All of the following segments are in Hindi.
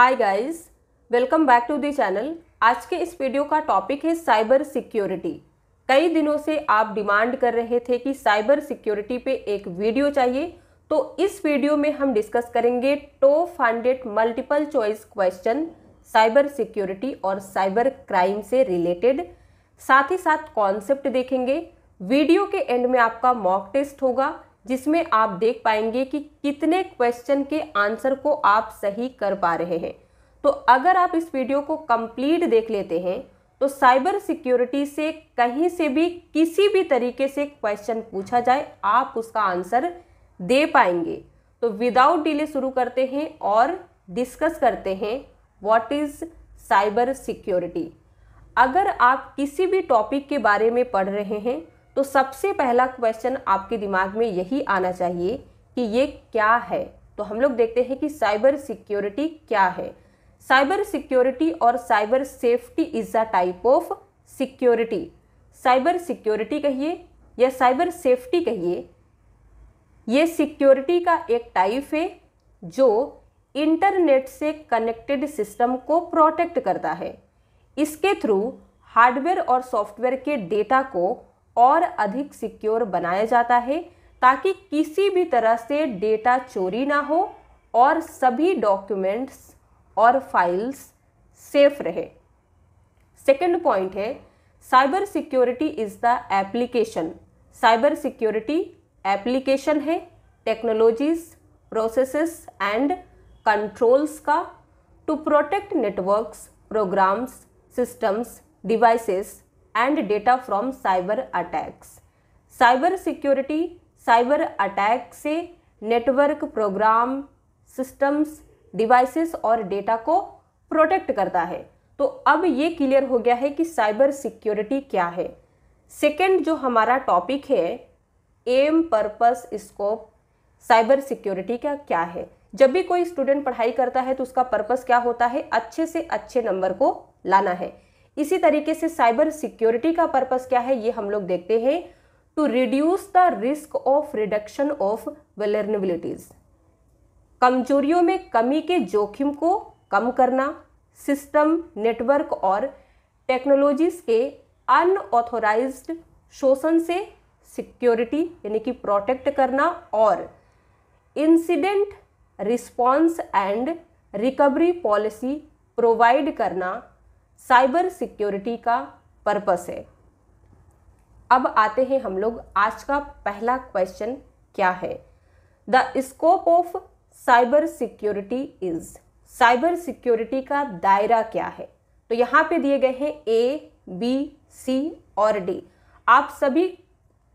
Hi guys welcome back to the channel आज के इस वीडियो का टॉपिक है साइबर सिक्योरिटी कई दिनों से आप डिमांड कर रहे थे कि साइबर सिक्योरिटी पे एक वीडियो चाहिए तो इस वीडियो में हम डिस्कस करेंगे top funded multiple choice question cyber security और साइबर क्राइम से रिलेटेड साथ ही साथ कॉन्सेप्ट देखेंगे वीडियो के एंड में आपका मॉक टेस्ट होगा जिसमें आप देख पाएंगे कि कितने क्वेश्चन के आंसर को आप सही कर पा रहे हैं तो अगर आप इस वीडियो को कंप्लीट देख लेते हैं तो साइबर सिक्योरिटी से कहीं से भी किसी भी तरीके से क्वेश्चन पूछा जाए आप उसका आंसर दे पाएंगे तो विदाउट डिले शुरू करते हैं और डिस्कस करते हैं व्हाट इज़ साइबर सिक्योरिटी अगर आप किसी भी टॉपिक के बारे में पढ़ रहे हैं तो सबसे पहला क्वेश्चन आपके दिमाग में यही आना चाहिए कि ये क्या है तो हम लोग देखते हैं कि साइबर सिक्योरिटी क्या है साइबर सिक्योरिटी और cyber safety is a type of security cyber security कहिए या साइबर सेफ्टी कहिए ये सिक्योरिटी का एक टाइप है जो इंटरनेट से कनेक्टेड सिस्टम को प्रोटेक्ट करता है इसके थ्रू हार्डवेयर और सॉफ्टवेयर के डेटा को और अधिक सिक्योर बनाया जाता है ताकि किसी भी तरह से डेटा चोरी ना हो और सभी डॉक्यूमेंट्स और फाइल्स सेफ रहे सेकंड पॉइंट है cyber security is the application cyber security application है टेक्नोलॉजीज प्रोसेसेस एंड कंट्रोल्स का to protect networks programs systems devices and data from cyber attacks. Cyber security, cyber attack से network, program, systems, devices और data को protect करता है तो अब ये clear हो गया है कि cyber security क्या है सेकेंड जो हमारा टॉपिक है aim purpose scope cyber security का क्या है जब भी कोई स्टूडेंट पढ़ाई करता है तो उसका पर्पस क्या होता है अच्छे से अच्छे नंबर को लाना है इसी तरीके से साइबर सिक्योरिटी का पर्पस क्या है ये हम लोग देखते हैं to reduce the risk of reduction of vulnerabilities कमजोरियों में कमी के जोखिम को कम करना सिस्टम नेटवर्क और टेक्नोलॉजीज के अनऑथोराइज शोषण से सिक्योरिटी यानी कि प्रोटेक्ट करना और incident response and recovery policy provide करना साइबर सिक्योरिटी का पर्पस है अब आते हैं हम लोग आज का पहला क्वेश्चन क्या है the scope of cyber security is cyber security का दायरा क्या है तो यहाँ पे दिए गए हैं ए बी सी और डी आप सभी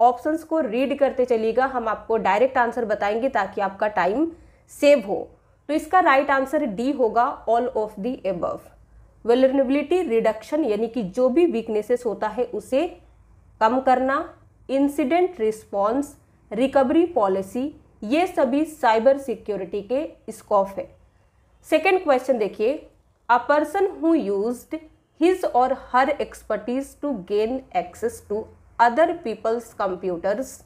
ऑप्शंस को रीड करते चलिएगा हम आपको डायरेक्ट आंसर बताएंगे ताकि आपका टाइम सेव हो तो इसका राइट आंसर डी होगा all of the above vulnerability reduction यानी कि जो भी वीकनेसेस होता है उसे कम करना इंसिडेंट रिस्पॉन्स रिकवरी पॉलिसी ये सभी साइबर सिक्योरिटी के स्कोप है सेकेंड क्वेश्चन देखिए a person who use his और her expertise to gain access to other people's computers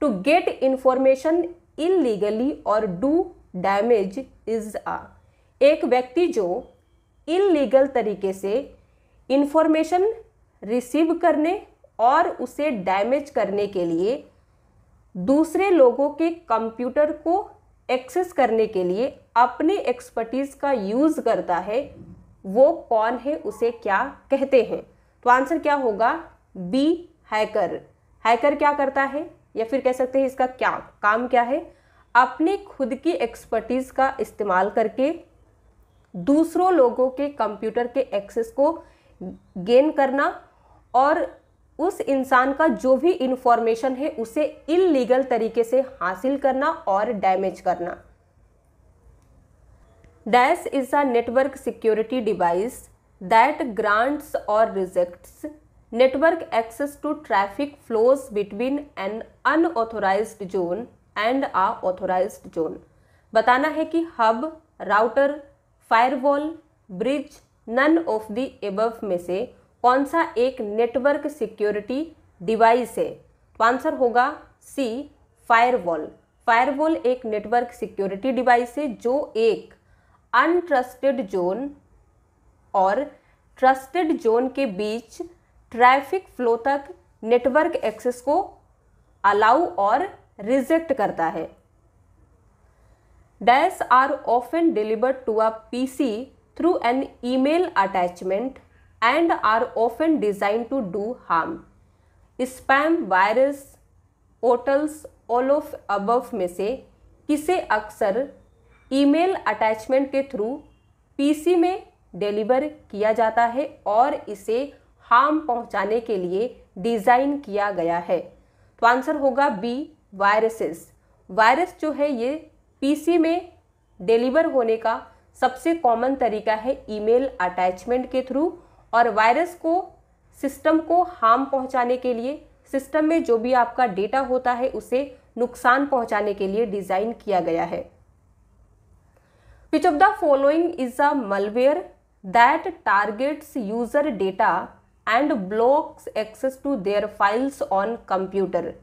to get information illegally और डू डैमेज इज आ एक व्यक्ति जो इलीगल तरीके से इन्फॉर्मेशन रिसीव करने और उसे डैमेज करने के लिए दूसरे लोगों के कंप्यूटर को एक्सेस करने के लिए अपने एक्सपर्टीज़ का यूज़ करता है वो कौन है उसे क्या कहते हैं तो आंसर क्या होगा बी हैकर हैकर क्या करता है या फिर कह सकते हैं इसका क्या काम क्या है अपने खुद की एक्सपर्टीज़ का इस्तेमाल करके दूसरों लोगों के कंप्यूटर के एक्सेस को गेन करना और उस इंसान का जो भी इंफॉर्मेशन है उसे इलीगल तरीके से हासिल करना और डैमेज करना dash is a network security device that grants और rejects network access to traffic flows between an unauthorised zone and a authorised zone बताना है कि hub router firewall bridge none of the above में से कौन सा एक नेटवर्क सिक्योरिटी डिवाइस है तो आंसर होगा सी फायरवॉल फायरवॉल एक नेटवर्क सिक्योरिटी डिवाइस है जो एक अनट्रस्टेड जोन और ट्रस्टेड जोन के बीच ट्रैफिक फ्लो तक नेटवर्क एक्सेस को अलाउ और रिजेक्ट करता है DAS deliver to delivered P C through an email attachment and are often design to do harm spam virus ओटल्स ऑल ऑफ अबव में से किसे अक्सर ईमेल अटैचमेंट के थ्रू पीसी में डिलीवर किया जाता है और इसे हार्म पहुंचाने के लिए डिज़ाइन किया गया है तो आंसर होगा बी वायरसेस वायरस जो है ये पीसी में डिलीवर होने का सबसे कॉमन तरीका है ईमेल अटैचमेंट के थ्रू और वायरस को सिस्टम को हार्म पहुंचाने के लिए सिस्टम में जो भी आपका डेटा होता है उसे नुकसान पहुंचाने के लिए डिज़ाइन किया गया है which of the following is a malware that targets user data and blocks access to their files on computer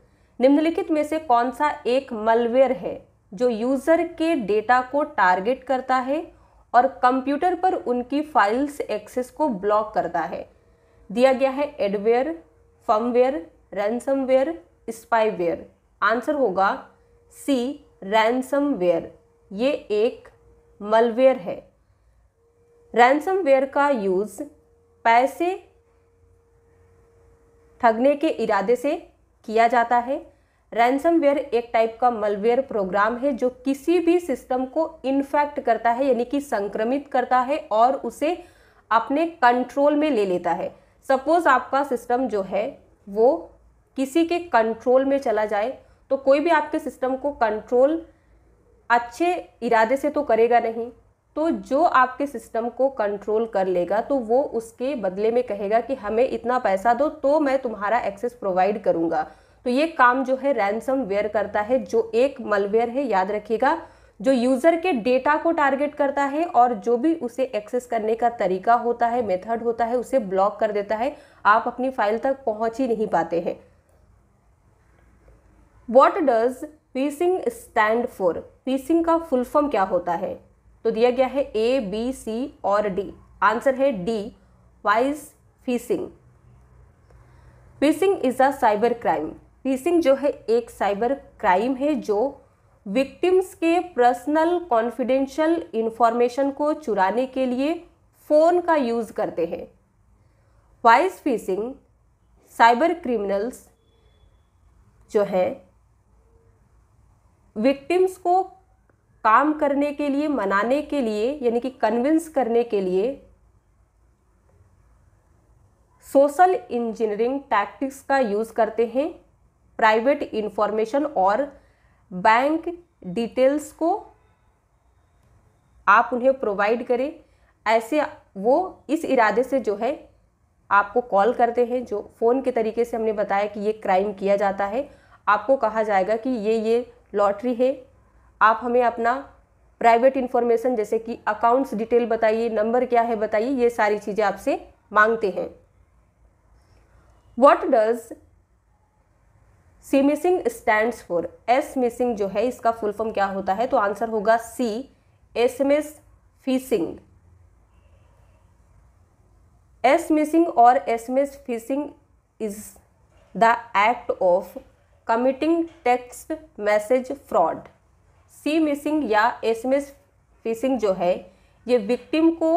निम्नलिखित में से कौन सा एक मलवेयर है जो यूज़र के डेटा को टारगेट करता है और कंप्यूटर पर उनकी फाइल्स एक्सेस को ब्लॉक करता है दिया गया है adware firmware ransomware spyware answer होगा सी रैनसमवेयर ये एक मलवेयर है रैनसमवेयर का यूज़ पैसे ठगने के इरादे से किया जाता है रैनसमवेयर एक टाइप का मलवेयर प्रोग्राम है जो किसी भी सिस्टम को इन्फेक्ट करता है यानी कि संक्रमित करता है और उसे अपने कंट्रोल में ले लेता है सपोज आपका सिस्टम जो है वो किसी के कंट्रोल में चला जाए तो कोई भी आपके सिस्टम को कंट्रोल अच्छे इरादे से तो करेगा नहीं तो जो आपके सिस्टम को कंट्रोल कर लेगा तो वो उसके बदले में कहेगा कि हमें इतना पैसा दो तो मैं तुम्हारा एक्सेस प्रोवाइड करूँगा तो ये काम जो है रैनसम वेयर करता है जो एक मलवेयर है याद रखिएगा जो यूज़र के डेटा को टारगेट करता है और जो भी उसे एक्सेस करने का तरीका होता है मेथड होता है उसे ब्लॉक कर देता है आप अपनी फाइल तक पहुंच ही नहीं पाते हैं what does phishing stand for phishing का फुल फॉर्म क्या होता है तो दिया गया है ए बी सी और डी आंसर है D wise phishing phishing is a cyber crime phishing जो है एक साइबर क्राइम है जो विक्टिम्स के पर्सनल कॉन्फिडेंशियल इंफॉर्मेशन को चुराने के लिए फ़ोन का यूज़ करते हैं वाइस फीसिंग साइबर क्रिमिनल्स जो है विक्टिम्स को काम करने के लिए मनाने के लिए यानी कि कन्विंस करने के लिए सोशल इंजीनियरिंग टैक्टिक्स का यूज़ करते हैं प्राइवेट इंफॉर्मेशन और बैंक डिटेल्स को आप उन्हें प्रोवाइड करें ऐसे वो इस इरादे से जो है आपको कॉल करते हैं जो फ़ोन के तरीके से हमने बताया कि ये क्राइम किया जाता है आपको कहा जाएगा कि ये ये लॉटरी है आप हमें अपना प्राइवेट इन्फॉर्मेशन जैसे कि अकाउंट्स डिटेल बताइए नंबर क्या है बताइए ये सारी चीज़ें आपसे मांगते हैं what does smishing stands for smishing जो है इसका फुल फॉर्म क्या होता है तो आंसर होगा C SMS phishing smishing और SMS phishing is the act of committing text message fraud smishing या एस एस फिशिंग जो है ये विक्टिम को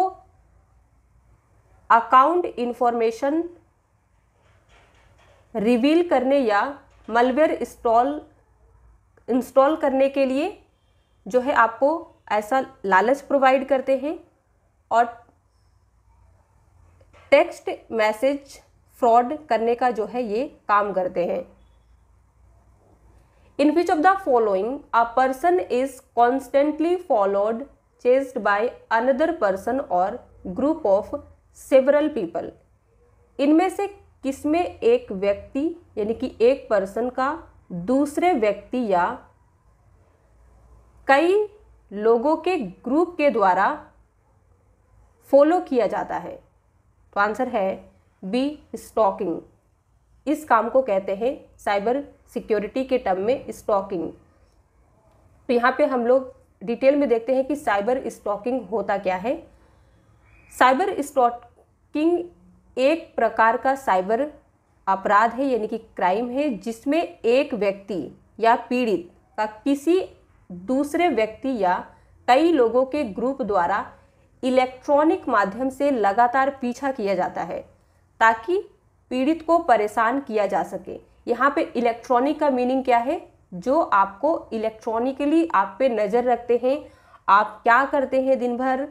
अकाउंट इंफॉर्मेशन रिवील करने या मलवेयर इंस्टॉल इंस्टॉल करने के लिए जो है आपको ऐसा लालच प्रोवाइड करते हैं और टेक्स्ट मैसेज फ्रॉड करने का जो है ये काम करते हैं in which of the following a person is constantly followed chased by another person और ग्रुप ऑफ सेवरल पीपल इनमें से किसमें एक व्यक्ति यानी कि एक पर्सन का दूसरे व्यक्ति या कई लोगों के ग्रुप के द्वारा फॉलो किया जाता है तो आंसर है बी स्टॉकिंग इस काम को कहते हैं साइबर सिक्योरिटी के टर्म में स्टॉकिंग तो यहाँ पे हम लोग डिटेल में देखते हैं कि साइबर स्टॉकिंग होता क्या है साइबर स्टॉकिंग एक प्रकार का साइबर अपराध है यानी कि क्राइम है जिसमें एक व्यक्ति या पीड़ित का किसी दूसरे व्यक्ति या कई लोगों के ग्रुप द्वारा इलेक्ट्रॉनिक माध्यम से लगातार पीछा किया जाता है ताकि पीड़ित को परेशान किया जा सके यहाँ पे इलेक्ट्रॉनिक का मीनिंग क्या है जो आपको इलेक्ट्रॉनिकली आप पे नज़र रखते हैं आप क्या करते हैं दिन भर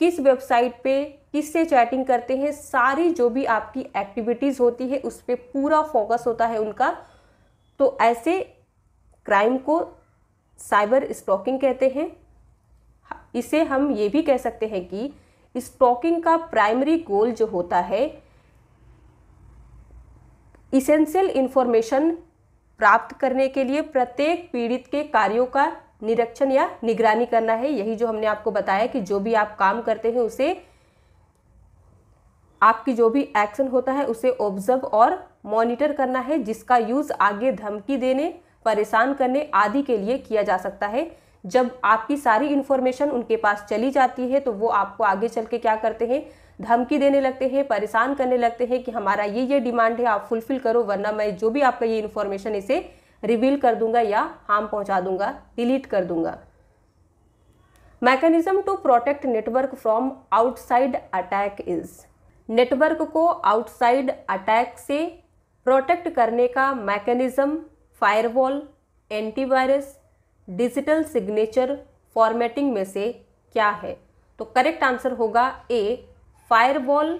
किस वेबसाइट पे किससे चैटिंग करते हैं सारी जो भी आपकी एक्टिविटीज़ होती है उस पर पूरा फोकस होता है उनका तो ऐसे क्राइम को साइबर स्टॉकिंग कहते हैं इसे हम ये भी कह सकते हैं कि स्टॉकिंग का प्राइमरी गोल जो होता है इसेंशियल इन्फॉर्मेशन प्राप्त करने के लिए प्रत्येक पीड़ित के कार्यों का निरीक्षण या निगरानी करना है यही जो हमने आपको बताया कि जो भी आप काम करते हैं उसे आपकी जो भी एक्शन होता है उसे ऑब्जर्व और मॉनिटर करना है जिसका यूज़ आगे धमकी देने परेशान करने आदि के लिए किया जा सकता है जब आपकी सारी इन्फॉर्मेशन उनके पास चली जाती है तो वो आपको आगे चल के क्या करते हैं धमकी देने लगते हैं परेशान करने लगते हैं कि हमारा ये ये डिमांड है आप फुलफ़िल करो वरना मैं जो भी आपका ये इन्फॉर्मेशन इसे रिवील कर दूंगा या हार्म पहुंचा दूंगा डिलीट कर दूंगा mechanism to protect network from outside attack is network को आउटसाइड अटैक से प्रोटेक्ट करने का mechanism firewall antivirus digital signature formatting में से क्या है तो करेक्ट आंसर होगा ए फायरवॉल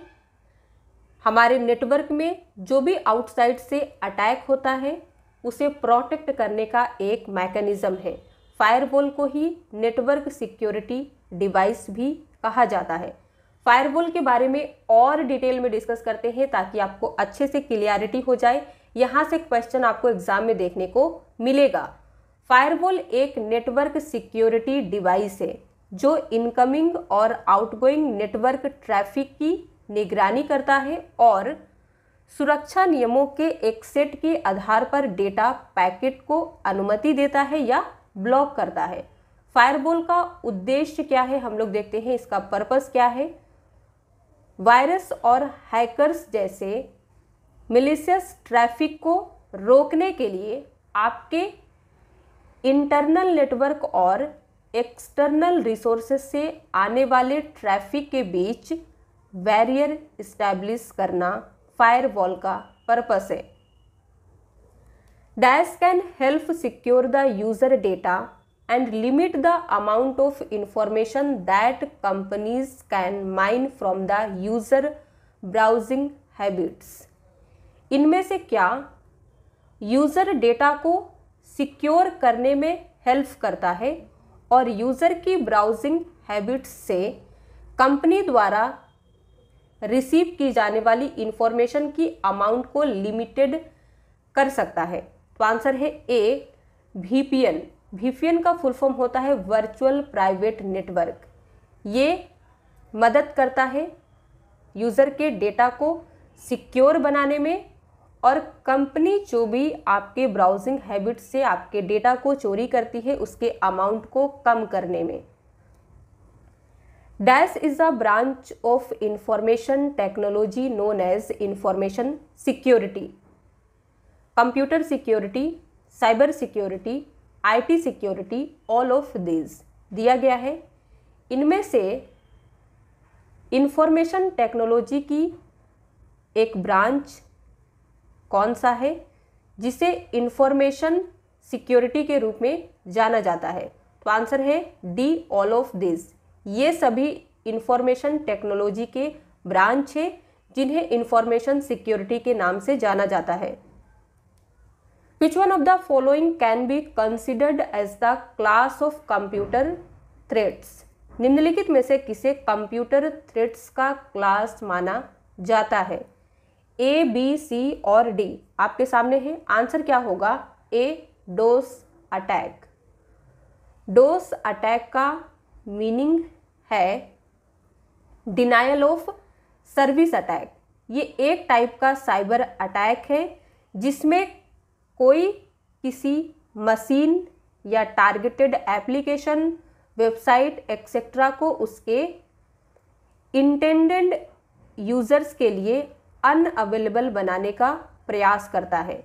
हमारे नेटवर्क में जो भी आउटसाइड से अटैक होता है उसे प्रोटेक्ट करने का एक मैकेनिज़्म है फायरवॉल को ही नेटवर्क सिक्योरिटी डिवाइस भी कहा जाता है फायरवॉल के बारे में और डिटेल में डिस्कस करते हैं ताकि आपको अच्छे से क्लियरिटी हो जाए यहाँ से क्वेश्चन आपको एग्जाम में देखने को मिलेगा फायरवॉल एक नेटवर्क सिक्योरिटी डिवाइस है जो इनकमिंग और आउटगोइंग नेटवर्क ट्रैफिक की निगरानी करता है और सुरक्षा नियमों के एक सेट के आधार पर डेटा पैकेट को अनुमति देता है या ब्लॉक करता है फायरबॉल का उद्देश्य क्या है हम लोग देखते हैं इसका पर्पस क्या है वायरस और हैकर्स जैसे मिलिशियस ट्रैफिक को रोकने के लिए आपके इंटरनल नेटवर्क और एक्सटर्नल रिसोर्सेस से आने वाले ट्रैफिक के बीच बैरियर इस्टेब्लिश करना फायरवॉल का पर्पस है dash can help secure the user data and limit the amount of information that companies can mine from the user browsing habits इनमें से क्या यूजर डेटा को सिक्योर करने में हेल्प करता है और यूजर की ब्राउजिंग हैबिट्स से कंपनी द्वारा रिसीव की जाने वाली इंफॉर्मेशन की अमाउंट को लिमिटेड कर सकता है तो आंसर है A VPN P N P N का फुल फॉर्म होता है वर्चुअल प्राइवेट नेटवर्क ये मदद करता है यूज़र के डेटा को सिक्योर बनाने में और कंपनी जो भी आपके ब्राउजिंग हैबिट से आपके डेटा को चोरी करती है उसके अमाउंट को कम करने में dash is a branch of information technology known as information security computer security cyber security IT security all of this दिया गया है इनमें से इंफॉर्मेशन टेक्नोलॉजी की एक ब्रांच कौन सा है जिसे इंफॉर्मेशन सिक्योरिटी के रूप में जाना जाता है तो आंसर है डी ऑल ऑफ दिस ये सभी इंफॉर्मेशन टेक्नोलॉजी के ब्रांच है जिन्हें इंफॉर्मेशन सिक्योरिटी के नाम से जाना जाता है which one of the following can be considered as the class of computer threats निम्नलिखित में से किसे कंप्यूटर थ्रेट्स का क्लास माना जाता है ए बी सी और डी आपके सामने है आंसर क्या होगा A DoS attack DoS attack का मीनिंग है डिनाइल ऑफ सर्विस अटैक ये एक टाइप का साइबर अटैक है जिसमें कोई किसी मशीन या टारगेटेड एप्लीकेशन वेबसाइट एक्सेट्रा को उसके इंटेंडेड यूज़र्स के लिए अनअवेलेबल बनाने का प्रयास करता है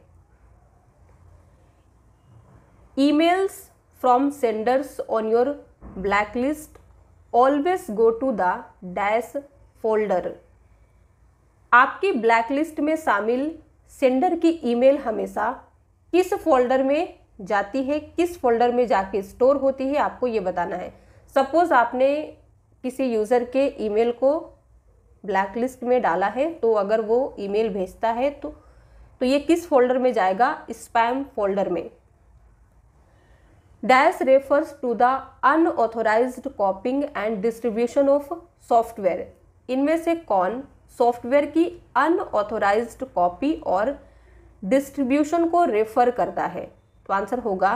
emails from senders on your blacklist always go to the dash folder आपकी ब्लैकलिस्ट में शामिल सेंडर की ईमेल हमेशा किस फोल्डर में जाती है किस फोल्डर में जाके स्टोर होती है आपको ये बताना है सपोज़ आपने किसी यूज़र के ईमेल को ब्लैक लिस्ट में डाला है तो अगर वो ईमेल भेजता है तो तो ये किस फोल्डर में जाएगा स्पैम फोल्डर में dash refers to the unauthorized copying and distribution of software इनमें से कौन सॉफ्टवेयर की अनऑथोराइज कॉपी और डिस्ट्रीब्यूशन को रेफर करता है तो आंसर होगा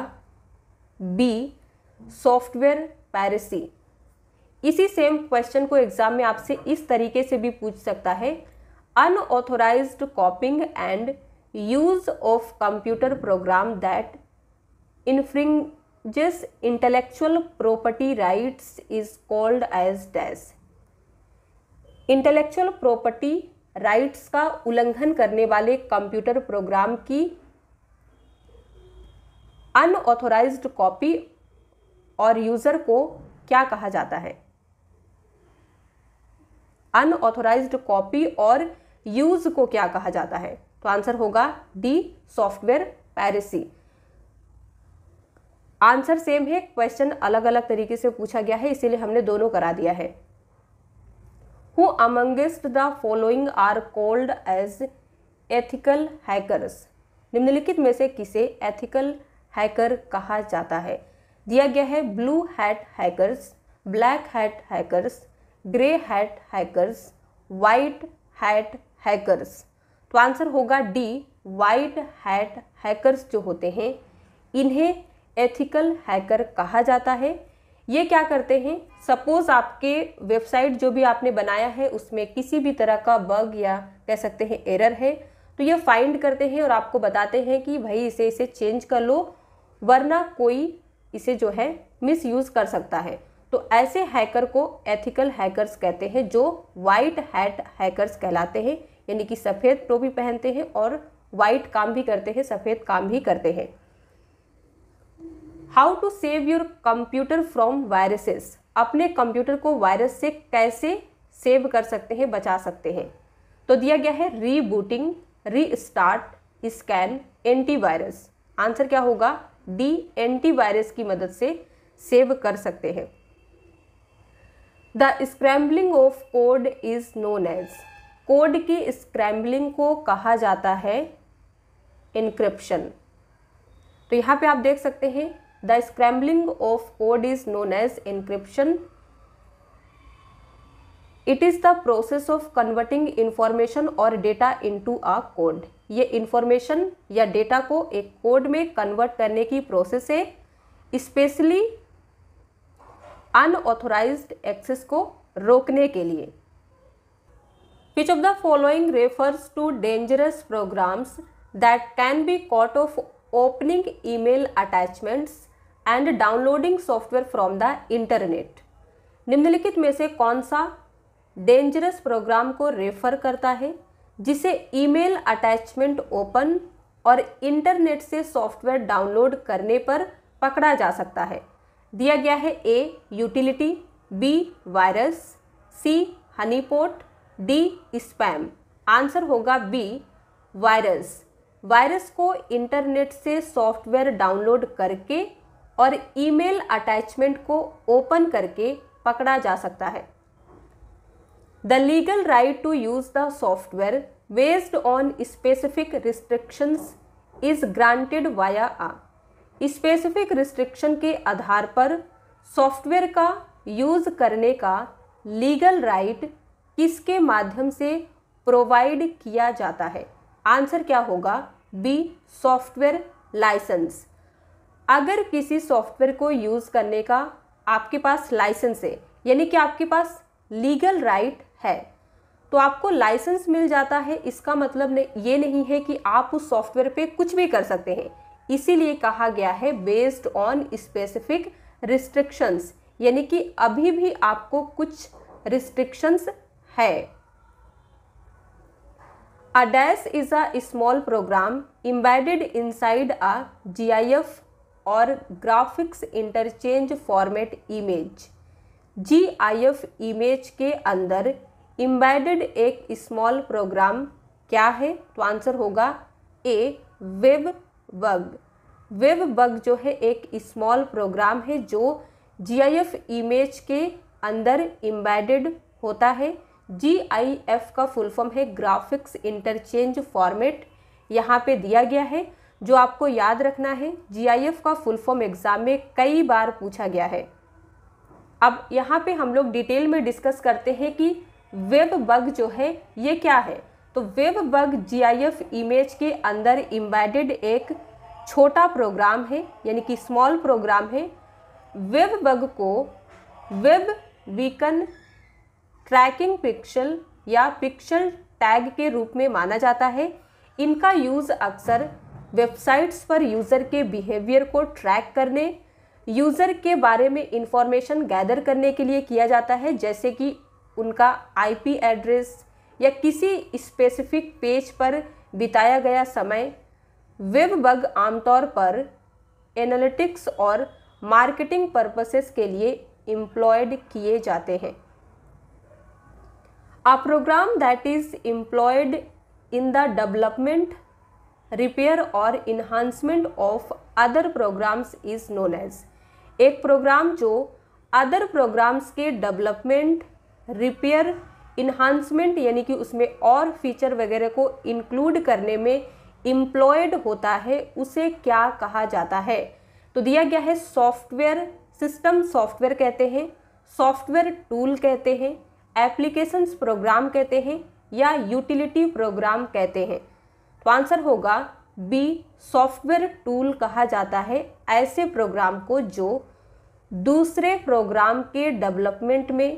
बी सॉफ्टवेयर पैरिसी इसी सेम क्वेश्चन को एग्जाम में आपसे इस तरीके से भी पूछ सकता है unauthorized copying and use of computer program that infring जिस intellectual property rights is called as dash intellectual property rights का उल्लंघन करने वाले कंप्यूटर प्रोग्राम की अनऑथोराइज्ड कॉपी और यूज़र को क्या कहा जाता है अनऑथोराइज्ड कॉपी और यूज़ को क्या कहा जाता है तो आंसर होगा D software piracy answer same है क्वेश्चन अलग अलग तरीके से पूछा गया है इसीलिए हमने दोनों करा दिया है who amongst the following are called as ethical hackers निम्नलिखित में से किसे एथिकल हैकर कहा जाता है दिया गया है blue hat hackers black hat hackers grey hat hackers white hat hackers तो आंसर होगा डी वाइट हैट हैकरस जो होते हैं इन्हें एथिकल हैकर कहा जाता है ये क्या करते हैं सपोज़ आपके वेबसाइट जो भी आपने बनाया है उसमें किसी भी तरह का बग या कह सकते हैं एरर है तो ये फाइंड करते हैं और आपको बताते हैं कि भाई इसे इसे चेंज कर लो वरना कोई इसे जो है मिस यूज़ कर सकता है तो ऐसे हैकर को एथिकल हैकर्स कहते हैं जो वाइट हैट हैकर्स कहलाते हैं यानी कि सफ़ेद टोपी पहनते हैं और वाइट काम भी करते हैं सफ़ेद काम भी करते हैं how to save your computer from viruses अपने कंप्यूटर को वायरस से कैसे सेव कर सकते हैं बचा सकते हैं तो दिया गया है rebooting restart scan antivirus answer क्या होगा डी एंटीवायरस की मदद से सेव कर सकते हैं the scrambling of code is known as code की स्क्रैम्बलिंग को कहा जाता है इनक्रिप्शन तो यहाँ पे आप देख सकते हैं the scrambling of code is known as encryption it is the process of converting information और data into a code ये इंफॉर्मेशन या डेटा को एक कोड में कन्वर्ट करने की प्रोसेस है स्पेशली अनऑथोराइज एक्सेस को रोकने के लिए which of the following refers to dangerous programs that can be caught of opening email attachments and downloading software from the internet निम्नलिखित में से कौन सा डेंजरस प्रोग्राम को रेफर करता है जिसे ईमेल अटैचमेंट ओपन और इंटरनेट से सॉफ्टवेयर डाउनलोड करने पर पकड़ा जा सकता है दिया गया है A utility B virus C honeypot D spam answer होगा बी वायरस वायरस को इंटरनेट से सॉफ्टवेयर डाउनलोड करके और ईमेल अटैचमेंट को ओपन करके पकड़ा जा सकता है the legal right to use the software based on specific restrictions is granted via a specific restriction के आधार पर सॉफ्टवेयर का यूज़ करने का लीगल राइट किसके माध्यम से प्रोवाइड किया जाता है आंसर क्या होगा बी सॉफ्टवेयर लाइसेंस अगर किसी सॉफ्टवेयर को यूज़ करने का आपके पास लाइसेंस है यानी कि आपके पास लीगल राइट right है तो आपको लाइसेंस मिल जाता है इसका मतलब नहीं ये नहीं है कि आप उस सॉफ्टवेयर पे कुछ भी कर सकते हैं इसीलिए कहा गया है बेस्ड ऑन स्पेसिफिक रिस्ट्रिक्शंस यानी कि अभी भी आपको कुछ रिस्ट्रिक्शंस है a dash is a small program embedded inside a GIF और graphics interchange format image G I F image के अंदर इम्बेडेड एक स्मॉल प्रोग्राम क्या है तो आंसर होगा A web bug web bug जो है एक स्मॉल प्रोग्राम है जो जी आई एफ इमेज के अंदर इम्बेडेड होता है जी आई एफ का फुल फॉर्म है ग्राफिक्स इंटरचेंज फॉर्मेट यहाँ पे दिया गया है जो आपको याद रखना है जीआईएफ का फुल फॉर्म एग्ज़ाम में कई बार पूछा गया है अब यहाँ पे हम लोग डिटेल में डिस्कस करते हैं कि वेब बग जो है ये क्या है तो वेब बग जीआईएफ इमेज के अंदर इम्बेडेड एक छोटा प्रोग्राम है यानी कि स्मॉल प्रोग्राम है वेब बग को वेब वीकन ट्रैकिंग पिक्सल या पिक्सल टैग के रूप में माना जाता है इनका यूज़ अक्सर वेबसाइट्स पर यूज़र के बिहेवियर को ट्रैक करने यूज़र के बारे में इंफॉर्मेशन गैदर करने के लिए किया जाता है जैसे कि उनका आईपी एड्रेस या किसी स्पेसिफिक पेज पर बिताया गया समय वेब बग आमतौर पर एनालिटिक्स और मार्केटिंग पर्पसेस के लिए इम्प्लॉयड किए जाते हैं a program that is employed in the development repair और enhancement of other programs is known as एक प्रोग्राम जो अदर प्रोग्राम्स के डेवलपमेंट रिपेयर इन्हांसमेंट यानी कि उसमें और फीचर वगैरह को इंक्लूड करने में इम्प्लॉयड होता है उसे क्या कहा जाता है तो दिया गया है सॉफ्टवेयर सिस्टम सॉफ्टवेयर कहते हैं सॉफ्टवेयर टूल कहते हैं एप्लीकेशंस प्रोग्राम कहते हैं या यूटिलिटी प्रोग्राम कहते हैं तो आंसर होगा बी सॉफ्टवेयर टूल कहा जाता है ऐसे प्रोग्राम को जो दूसरे प्रोग्राम के डेवलपमेंट में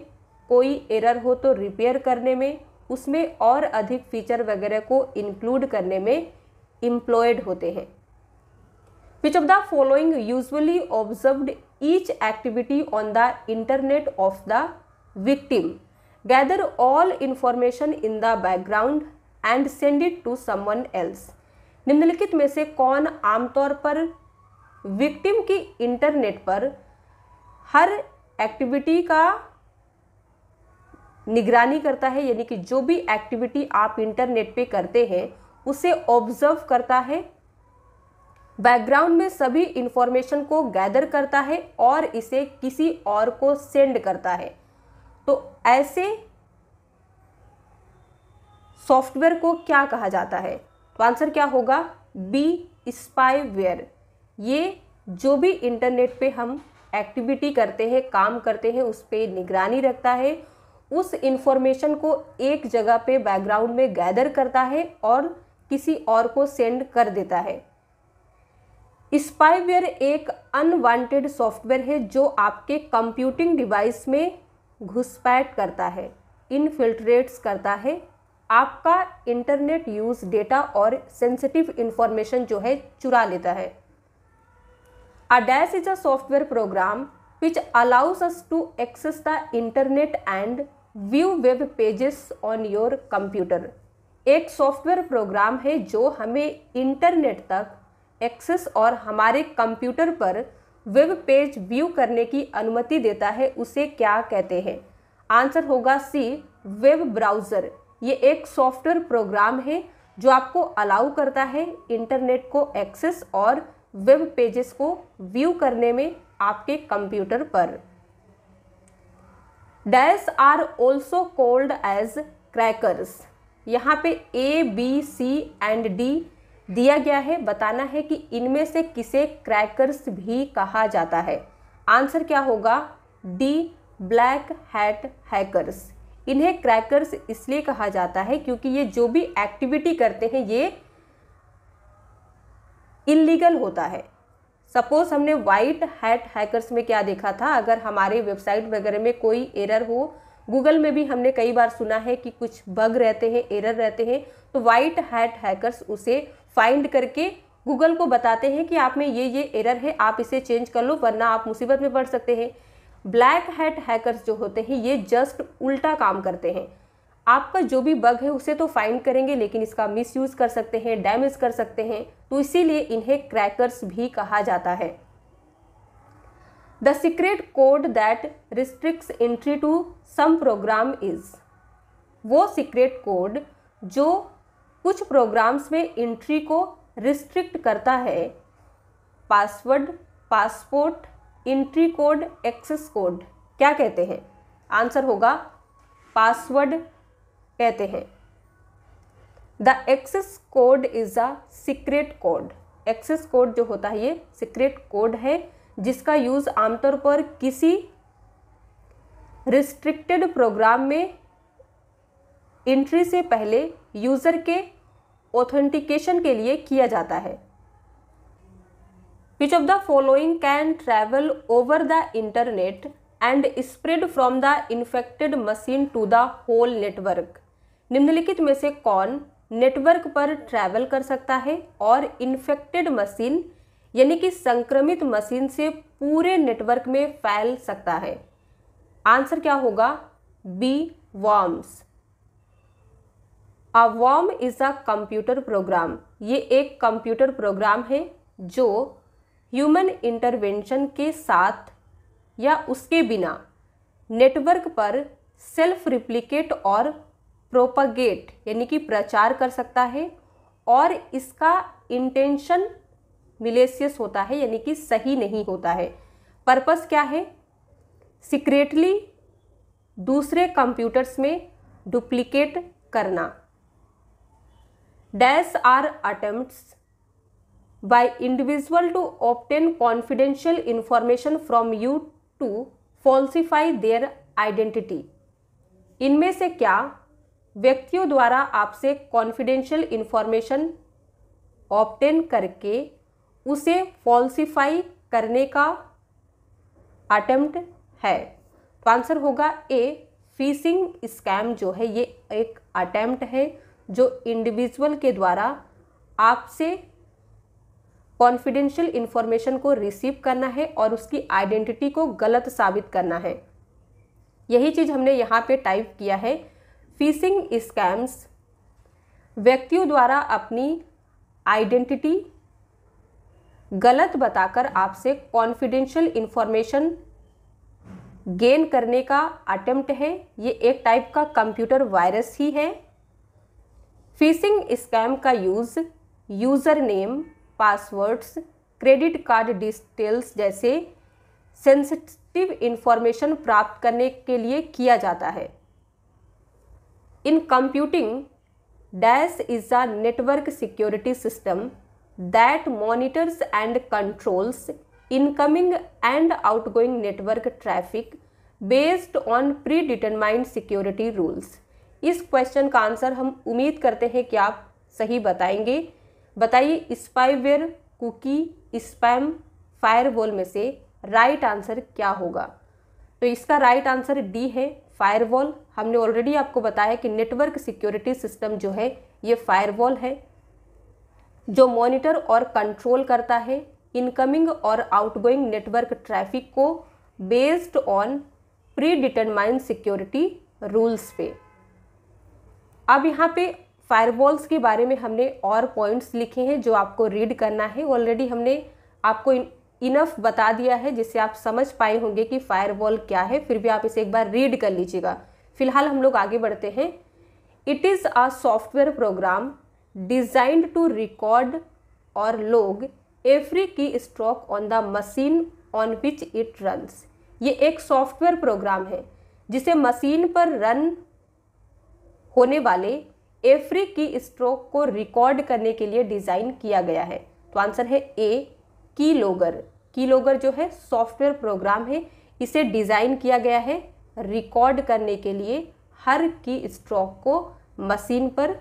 कोई एरर हो तो रिपेयर करने में उसमें और अधिक फीचर वगैरह को इंक्लूड करने में इम्प्लॉयड होते हैं which of the following usually observed each activity on the internet of the victim gather all information in the background and send it to someone else निम्नलिखित में से कौन आमतौर पर विक्टिम की इंटरनेट पर हर एक्टिविटी का निगरानी करता है यानी कि जो भी एक्टिविटी आप इंटरनेट पे करते हैं उसे ऑब्जर्व करता है बैकग्राउंड में सभी इंफॉर्मेशन को गैदर करता है और इसे किसी और को सेंड करता है तो ऐसे सॉफ्टवेयर को क्या कहा जाता है तो आंसर क्या होगा बी स्पाईवेयर ये जो भी इंटरनेट पे हम एक्टिविटी करते हैं काम करते हैं उस पर निगरानी रखता है उस इंफॉर्मेशन को एक जगह पे बैकग्राउंड में गैदर करता है और किसी और को सेंड कर देता है स्पाईवेयर एक अनवांटेड सॉफ्टवेयर है जो आपके कंप्यूटिंग डिवाइस में घुसपैठ करता है इनफिल्ट्रेट्स करता है आपका इंटरनेट यूज़ डेटा और सेंसिटिव इंफॉर्मेशन जो है चुरा लेता है a dash is a software program which allows us to access the internet and view web pages on your computer एक सॉफ्टवेयर प्रोग्राम है जो हमें इंटरनेट तक एक्सेस और हमारे कंप्यूटर पर वेब पेज व्यू करने की अनुमति देता है उसे क्या कहते हैं आंसर होगा सी वेब ब्राउज़र ये एक सॉफ्टवेयर प्रोग्राम है जो आपको अलाउ करता है इंटरनेट को एक्सेस और वेब पेजेस को व्यू करने में आपके कंप्यूटर पर dash are also called as crackers यहाँ पे A B C and D दिया गया है बताना है कि इनमें से किसे क्रैकर्स भी कहा जाता है आंसर क्या होगा डी ब्लैक हैट हैकर्स इन्हें क्रैकर्स इसलिए कहा जाता है क्योंकि ये जो भी एक्टिविटी करते हैं ये इलीगल होता है सपोज हमने वाइट हैट हैकर्स में क्या देखा था अगर हमारे वेबसाइट वगैरह में कोई एरर हो गूगल में भी हमने कई बार सुना है कि कुछ बग रहते हैं एरर रहते हैं तो वाइट हैट हैकर्स उसे फाइंड करके गूगल को बताते हैं कि आप में ये ये एरर है आप इसे चेंज कर लो वरना आप मुसीबत में पड़ सकते हैं ब्लैक हैट हैकर्स जो होते हैं ये जस्ट उल्टा काम करते हैं आपका जो भी बग है उसे तो फाइंड करेंगे लेकिन इसका मिसयूज़ कर सकते हैं डैमेज कर सकते हैं तो इसीलिए इन्हें क्रैकर्स भी कहा जाता है the secret code that restrict entry to some program is वो सीक्रेट कोड जो कुछ प्रोग्राम्स में एंट्री को रिस्ट्रिक्ट करता है password passport entry code access code क्या कहते हैं आंसर होगा पासवर्ड कहते हैं the access code is a secret code access code जो होता है ये सीक्रेट कोड है जिसका यूज़ आमतौर पर किसी रिस्ट्रिक्टेड प्रोग्राम में एंट्री से पहले यूज़र के ऑथेंटिकेशन के लिए किया जाता है which of the following can travel over the internet and spread from the infected machine to the whole network निम्नलिखित में से कौन नेटवर्क पर ट्रैवल कर सकता है और इन्फेक्टेड मशीन यानी कि संक्रमित मशीन से पूरे नेटवर्क में फैल सकता है आंसर क्या होगा B worms a worm is a computer program ये एक कंप्यूटर प्रोग्राम है जो ह्यूमन इंटरवेंशन के साथ या उसके बिना नेटवर्क पर सेल्फ रिप्लिकेट और प्रोपगेट यानी कि प्रचार कर सकता है और इसका इंटेंशन मिलेशियस होता है यानी कि सही नहीं होता है पर्पस क्या है सीक्रेटली दूसरे कंप्यूटर्स में डुप्लीकेट करना dash are attempts by individual to obtain confidential information from you to falsify their identity इनमें से क्या व्यक्तियों द्वारा आपसे कॉन्फिडेंशियल इन्फॉर्मेशन ऑप्टेन करके उसे फॉल्सिफाई करने का अटेम्प्ट है तो आंसर होगा ए फीसिंग स्कैम जो है ये एक अटेम्प्ट है जो इंडिविजुअल के द्वारा आपसे कॉन्फिडेंशियल इन्फॉर्मेशन को रिसीव करना है और उसकी आइडेंटिटी को गलत साबित करना है यही चीज़ हमने यहाँ पे टाइप किया है फीसिंग स्कैम्स व्यक्तियों द्वारा अपनी आइडेंटिटी गलत बताकर आपसे कॉन्फिडेंशियल इन्फॉर्मेशन गेन करने का अटेम्प्ट है ये एक टाइप का कंप्यूटर वायरस ही है फीसिंग स्कैम का use user name passwords credit card details जैसे सेंसिटिव इंफॉर्मेशन प्राप्त करने के लिए किया जाता है in computing dash is a network security system that monitors and controls incoming and outgoing network traffic based on predetermined security rules इस क्वेश्चन का आंसर हम उम्मीद करते हैं कि आप सही बताएंगे बताइए स्पाइवेयर कुकी स्पैम फायरवॉल में से राइट आंसर क्या होगा तो इसका राइट आंसर डी है फायरवॉल हमने ऑलरेडी आपको बताया कि नेटवर्क सिक्योरिटी सिस्टम जो है ये फायरवॉल है जो मॉनिटर और कंट्रोल करता है इनकमिंग और आउटगोइंग नेटवर्क ट्रैफिक को based on predetermined security rules पे अब यहाँ पे फायरवॉल्स के बारे में हमने और पॉइंट्स लिखे हैं जो आपको रीड करना है ऑलरेडी हमने आपको इनफ बता दिया है जिससे आप समझ पाए होंगे कि फायरवॉल क्या है फिर भी आप इसे एक बार रीड कर लीजिएगा फिलहाल हम लोग आगे बढ़ते हैं it is a software program designed to record और log every keystroke on the machine on which it run ये एक सॉफ्टवेयर प्रोग्राम है जिसे मशीन पर रन होने वाले एफ्री की स्ट्रोक को रिकॉर्ड करने के लिए डिज़ाइन किया गया है तो आंसर है ए की लोगर की लोगर जो है सॉफ्टवेयर प्रोग्राम है इसे डिज़ाइन किया गया है रिकॉर्ड करने के लिए हर की स्ट्रोक को मशीन पर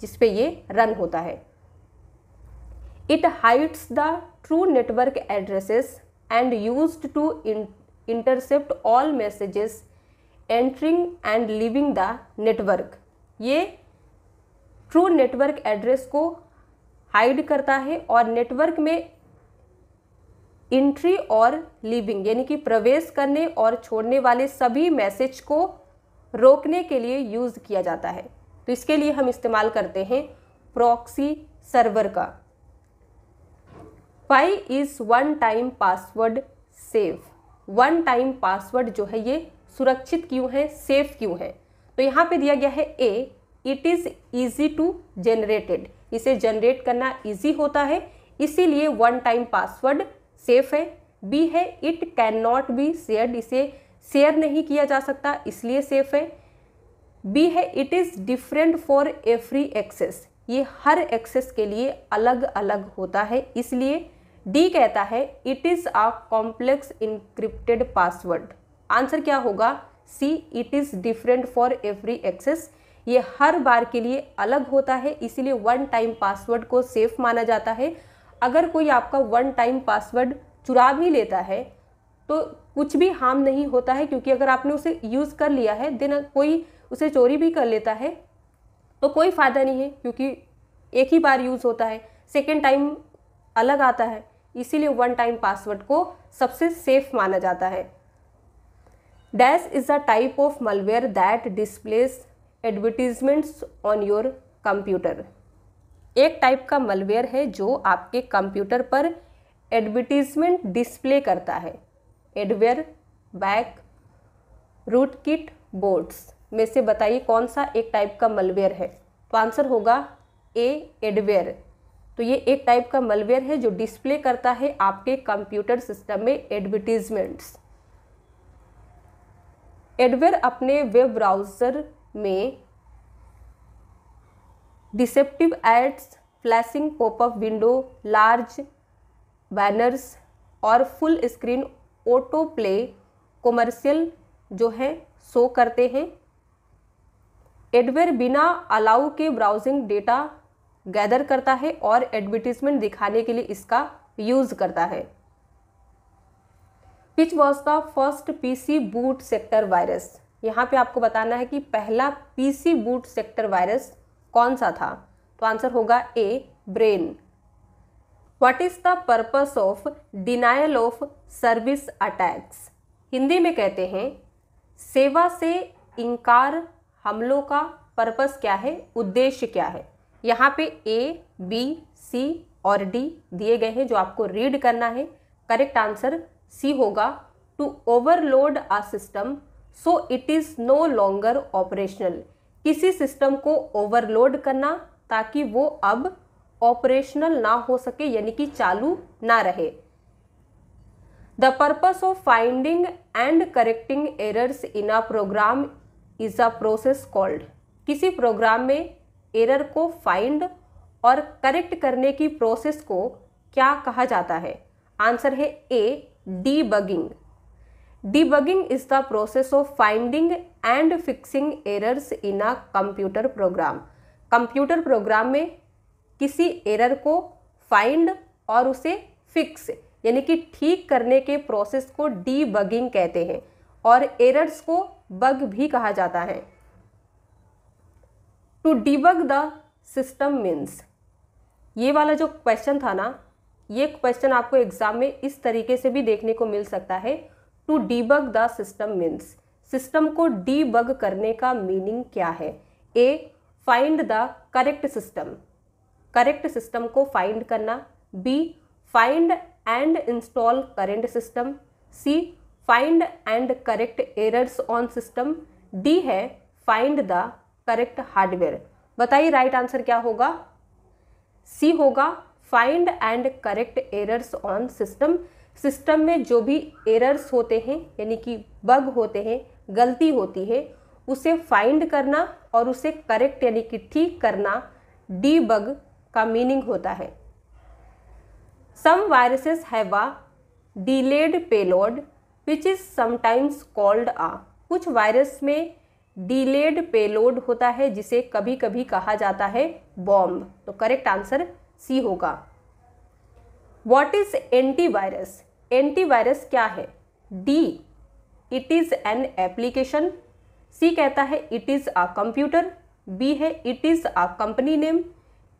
जिसपे ये रन होता है it hides the true network addresses and use to intercept all messages entering and leaving the network ये ट्रू नेटवर्क एड्रेस को हाइड करता है और नेटवर्क में इंट्री और लिविंग यानी कि प्रवेश करने और छोड़ने वाले सभी मैसेज को रोकने के लिए यूज़ किया जाता है तो इसके लिए हम इस्तेमाल करते हैं प्रॉक्सी सर्वर का why is one time password safe one time password जो है ये सुरक्षित क्यों है सेफ क्यों है तो यहाँ पे दिया गया है A it is easy to generated इसे जनरेट करना ईजी होता है इसीलिए वन टाइम पासवर्ड सेफ है बी है it can not be shared इसे शेयर नहीं किया जा सकता इसलिए सेफ है बी है it is different for every access ये हर एक्सेस के लिए अलग अलग होता है इसलिए डी कहता है it is a complex encrypted password answer क्या होगा C it is different for every access ये हर बार के लिए अलग होता है इसीलिए वन टाइम पासवर्ड को सेफ माना जाता है अगर कोई आपका वन टाइम पासवर्ड चुरा भी लेता है तो कुछ भी हार्म नहीं होता है क्योंकि अगर आपने उसे यूज़ कर लिया है देन कोई उसे चोरी भी कर लेता है तो कोई फ़ायदा नहीं है क्योंकि एक ही बार यूज़ होता है सेकेंड टाइम अलग आता है इसीलिए वन टाइम पासवर्ड को सबसे सेफ़ माना जाता है dash is a type of malware that displays advertisements on your computer एक टाइप का मलवेयर है जो आपके कंप्यूटर पर एडवर्टीजमेंट डिस्प्ले करता है adware back rootkit boards में से बताइए कौन सा एक टाइप का मलवेयर है तो आंसर होगा ए एडवेयर तो ये एक टाइप का मलवेयर है जो डिस्प्ले करता है आपके कंप्यूटर सिस्टम में एडवर्टीजमेंट्स एडवेयर अपने वेब ब्राउज़र में deceptive ads flashing popup window large banners और full screen autoplay commercial जो है शो करते हैं एडवेयर बिना अलाउ के ब्राउजिंग डेटा गैदर करता है और एडवर्टीजमेंट दिखाने के लिए इसका यूज़ करता है which was the first PC boot sector virus यहाँ पे आपको बताना है कि पहला पीसी बूट सेक्टर वायरस कौन सा था तो आंसर होगा A Brain what is the purpose of denial of service attacks Hindi में कहते हैं सेवा से इनकार हमलों का पर्पस क्या है उद्देश्य क्या है यहाँ पे ए बी सी और डी दिए गए हैं जो आपको रीड करना है करेक्ट आंसर सी होगा to overload a system so it is no longer operational किसी सिस्टम को ओवरलोड करना ताकि वो अब ऑपरेशनल ना हो सके यानी कि चालू ना रहे the purpose of finding and correcting errors in a program is a process called किसी प्रोग्राम में एरर को फाइंड और करेक्ट करने की प्रोसेस को क्या कहा जाता है आंसर है ए debugging debugging is the process of finding and fixing errors in a computer program computer program में किसी एरर को फाइंड और उसे फिक्स यानी कि ठीक करने के प्रोसेस को डीबगिंग कहते हैं और एरर्स को बग भी कहा जाता है to debug the system means ये वाला जो क्वेश्चन था ना ये क्वेश्चन आपको एग्जाम में इस तरीके से भी देखने को मिल सकता है to debug the system means system को डीबग करने का मीनिंग क्या है A find the correct system correct system को फाइंड करना B find and install current system C find and correct errors on system D है फाइंड द करेक्ट हार्डवेयर बताइए राइट आंसर क्या होगा सी होगा find and correct errors on system system में जो भी एरर्स होते हैं यानी कि बग होते हैं गलती होती है उसे फाइंड करना और उसे करेक्ट यानी कि ठीक करना डी बग का मीनिंग होता है some viruses have a delayed payload which is sometimes called a कुछ वायरस में डीलेड पेलोड होता है जिसे कभी कभी कहा जाता है बॉम्ब तो करेक्ट आंसर सी होगा वॉट इज एंटीवायरस एंटीवायरस क्या है D it is an application C कहता है it is a computer B है it is a company name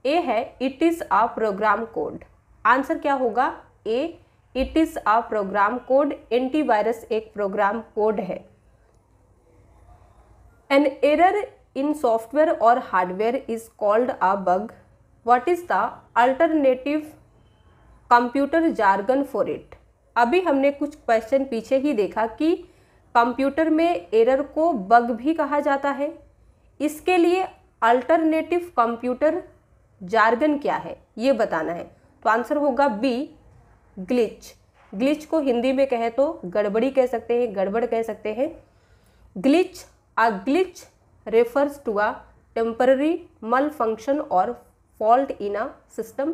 A है it is a program code answer क्या होगा A it is a program code antivirus एक प्रोग्राम कोड है एन एरर इन सॉफ्टवेयर और hardware is called a bug what is the alternative computer jargon for it अभी हमने कुछ क्वेश्चन पीछे ही देखा कि कंप्यूटर में एरर को बग भी कहा जाता है इसके लिए अल्टरनेटिव कंप्यूटर जार्गन क्या है ये बताना है तो आंसर होगा बी ग्लिच ग्लिच को हिंदी में कहें तो गड़बड़ी कह सकते हैं गड़बड़ कह सकते हैं glitch a glitch refers to a temporary malfunction और fault in a system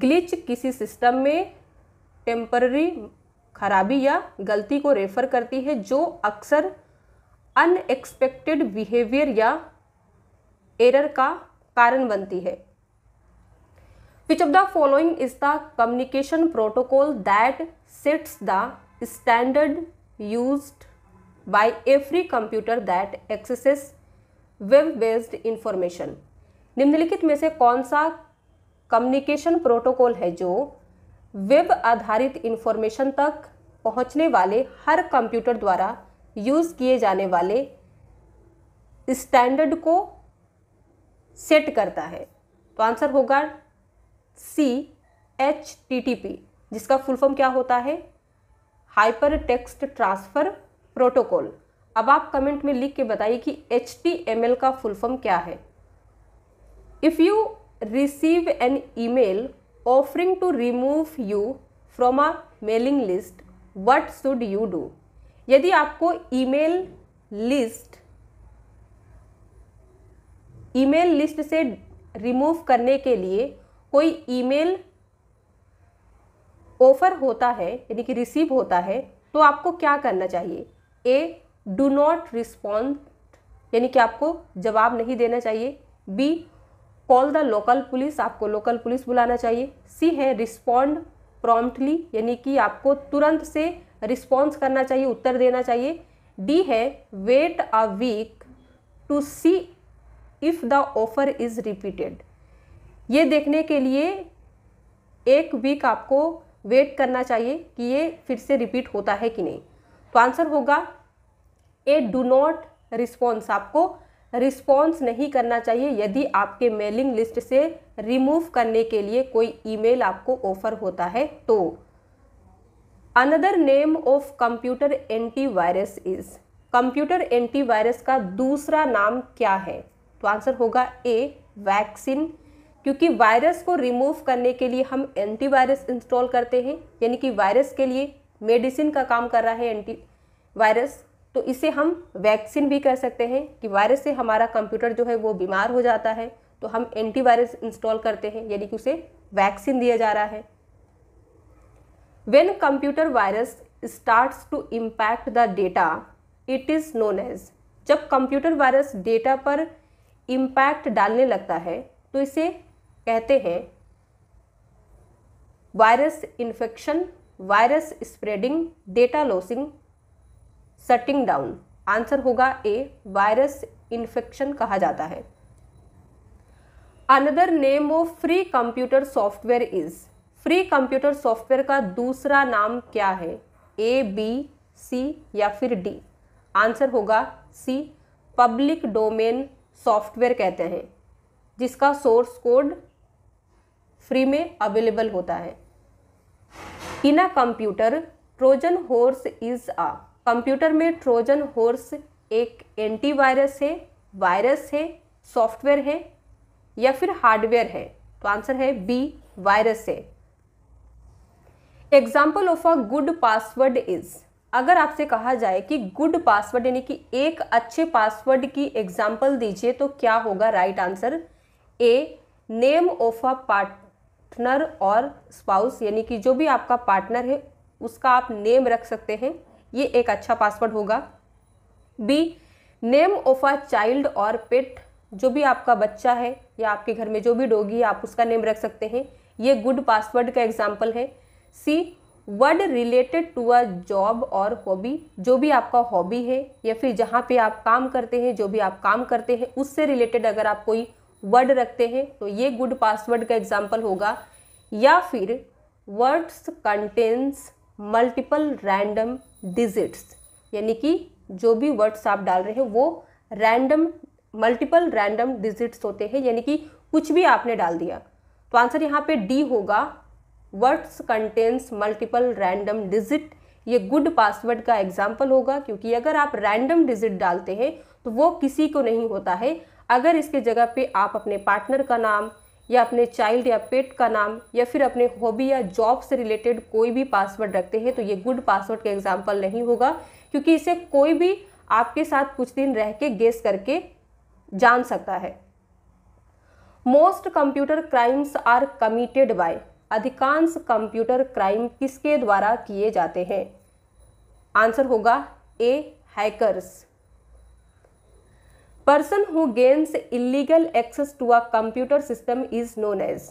glitch किसी सिस्टम में टेम्पररी खराबी या गलती को रेफर करती है जो अक्सर अनएक्सपेक्टेड बिहेवियर या एरर का कारण बनती है which of the following is the communication protocol that sets the standard used by every computer that accesses web based information निम्नलिखित में से कौन सा कम्युनिकेशन प्रोटोकॉल है जो वेब आधारित इंफॉर्मेशन तक पहुंचने वाले हर कंप्यूटर द्वारा यूज़ किए जाने वाले स्टैंडर्ड को सेट करता है तो आंसर होगा C H T T P जिसका फुल फॉर्म क्या होता है हाइपर टेक्स्ट ट्रांसफ़र प्रोटोकॉल अब आप कमेंट में लिख के बताइए कि एच टी एम एल का फुल फॉर्म क्या है if you receive an email offering to remove you from a mailing list what should you do यदि आपको ईमेल लिस्ट ईमेल लिस्ट से रिमूव करने के लिए कोई ईमेल ऑफर होता है यानी कि रिसीव होता है तो आपको क्या करना चाहिए ए डू नॉट रिस्पॉन्ड यानी कि आपको जवाब नहीं देना चाहिए B call the local police आपको लोकल पुलिस बुलाना चाहिए सी है रिस्पॉन्ड प्रॉम्प्टली यानी कि आपको तुरंत से रिस्पॉन्स करना चाहिए उत्तर देना चाहिए डी है wait a week to see if the offer is repeated ये देखने के लिए एक वीक आपको वेट करना चाहिए कि ये फिर से रिपीट होता है कि नहीं तो आंसर होगा ए डू नॉट रिस्पॉन्स आपको रिस्पॉन्स नहीं करना चाहिए यदि आपके मेलिंग लिस्ट से रिमूव करने के लिए कोई ईमेल आपको ऑफर होता है तो another name of computer antivirus is computer antivirus का दूसरा नाम क्या है तो आंसर होगा ए वैक्सीन क्योंकि वायरस को रिमूव करने के लिए हम एंटीवायरस इंस्टॉल करते हैं यानी कि वायरस के लिए मेडिसिन का काम कर रहा है एंटी वायरस तो इसे हम वैक्सीन भी कह सकते हैं कि वायरस से हमारा कंप्यूटर जो है वो बीमार हो जाता है तो हम एंटीवायरस इंस्टॉल करते हैं यानी कि उसे वैक्सीन दिया जा रहा है when computer virus starts to impact the data it is known as जब कंप्यूटर वायरस डेटा पर इम्पैक्ट डालने लगता है तो इसे कहते हैं virus infection virus spreading data losing shutting down answer होगा ए वायरस इन्फेक्शन कहा जाता है another name of free computer software is free computer software का दूसरा नाम क्या है ए बी सी या फिर डी आंसर होगा सी पब्लिक डोमेन सॉफ्टवेयर कहते हैं जिसका सोर्स कोड फ्री में अवेलेबल होता है in a computer Trojan horse is a computer में ट्रोजन हॉर्स एक एंटीवायरस है वायरस है सॉफ्टवेयर है या फिर हार्डवेयर है तो आंसर है बी वायरस है example of a good password is अगर आपसे कहा जाए कि गुड पासवर्ड यानी कि एक अच्छे पासवर्ड की एग्जाम्पल दीजिए तो क्या होगा right answer A name of a partner और स्पाउस यानी कि जो भी आपका पार्टनर है उसका आप नेम रख सकते हैं ये एक अच्छा पासवर्ड होगा B name of a child और पेट जो भी आपका बच्चा है या आपके घर में जो भी डोगी आप उसका नेम रख सकते हैं ये गुड पासवर्ड का एग्जाम्पल है C word related to a job और हॉबी जो भी आपका हॉबी है या फिर जहाँ पे आप काम करते हैं जो भी आप काम करते हैं उससे रिलेटेड अगर आप कोई वर्ड रखते हैं तो ये गुड पासवर्ड का एग्जाम्पल होगा या फिर words contains multiple random digits यानी कि जो भी वर्ड्स आप डाल रहे हैं वो रैंडम मल्टीपल रैंडम डिजिट्स होते हैं यानी कि कुछ भी आपने डाल दिया तो आंसर यहाँ पे डी होगा words contains multiple random digit ये गुड पासवर्ड का एग्जाम्पल होगा क्योंकि अगर आप रैंडम डिजिट डालते हैं तो वो किसी को नहीं होता है अगर इसके जगह पे आप अपने पार्टनर का नाम या अपने चाइल्ड या पेट का नाम या फिर अपने हॉबी या जॉब से रिलेटेड कोई भी पासवर्ड रखते हैं तो ये गुड पासवर्ड का एग्जाम्पल नहीं होगा क्योंकि इसे कोई भी आपके साथ कुछ दिन रह के गेस करके जान सकता है most computer crimes are committed by अधिकांश कंप्यूटर क्राइम किसके द्वारा किए जाते हैं आंसर होगा A hackers person who gains illegal access to a computer system is known as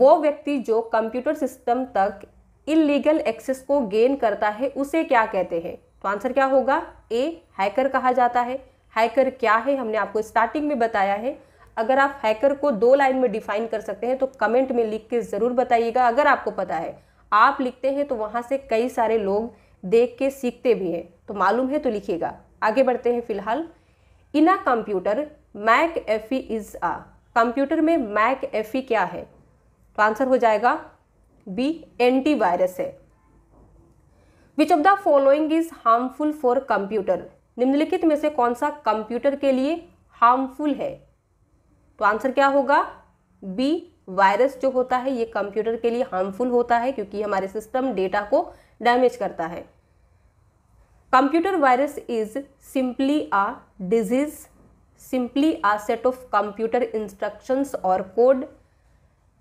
वो व्यक्ति जो कंप्यूटर सिस्टम तक इलीगल एक्सेस को गेन करता है उसे क्या कहते हैं तो आंसर क्या होगा ए हैकर कहा जाता है हैकर क्या है हमने आपको स्टार्टिंग में बताया है अगर आप हैकर को दो लाइन में डिफाइन कर सकते हैं तो कमेंट में लिख के ज़रूर बताइएगा अगर आपको पता है आप लिखते हैं तो वहाँ से कई सारे लोग देख के सीखते भी हैं तो मालूम है तो लिखिएगा आगे बढ़ते हैं फिलहाल in a computer McAfee is a computer में मैक एफ क्या है तो आंसर हो जाएगा बी एंटीवायरस है which of the following is harmful for computer निम्नलिखित में से कौन सा कंप्यूटर के लिए हार्मफुल है तो आंसर क्या होगा बी वायरस जो होता है ये कंप्यूटर के लिए हार्मफुल होता है क्योंकि हमारे सिस्टम डेटा को डैमेज करता है computer virus is simply a disease simply a set of computer instructions और code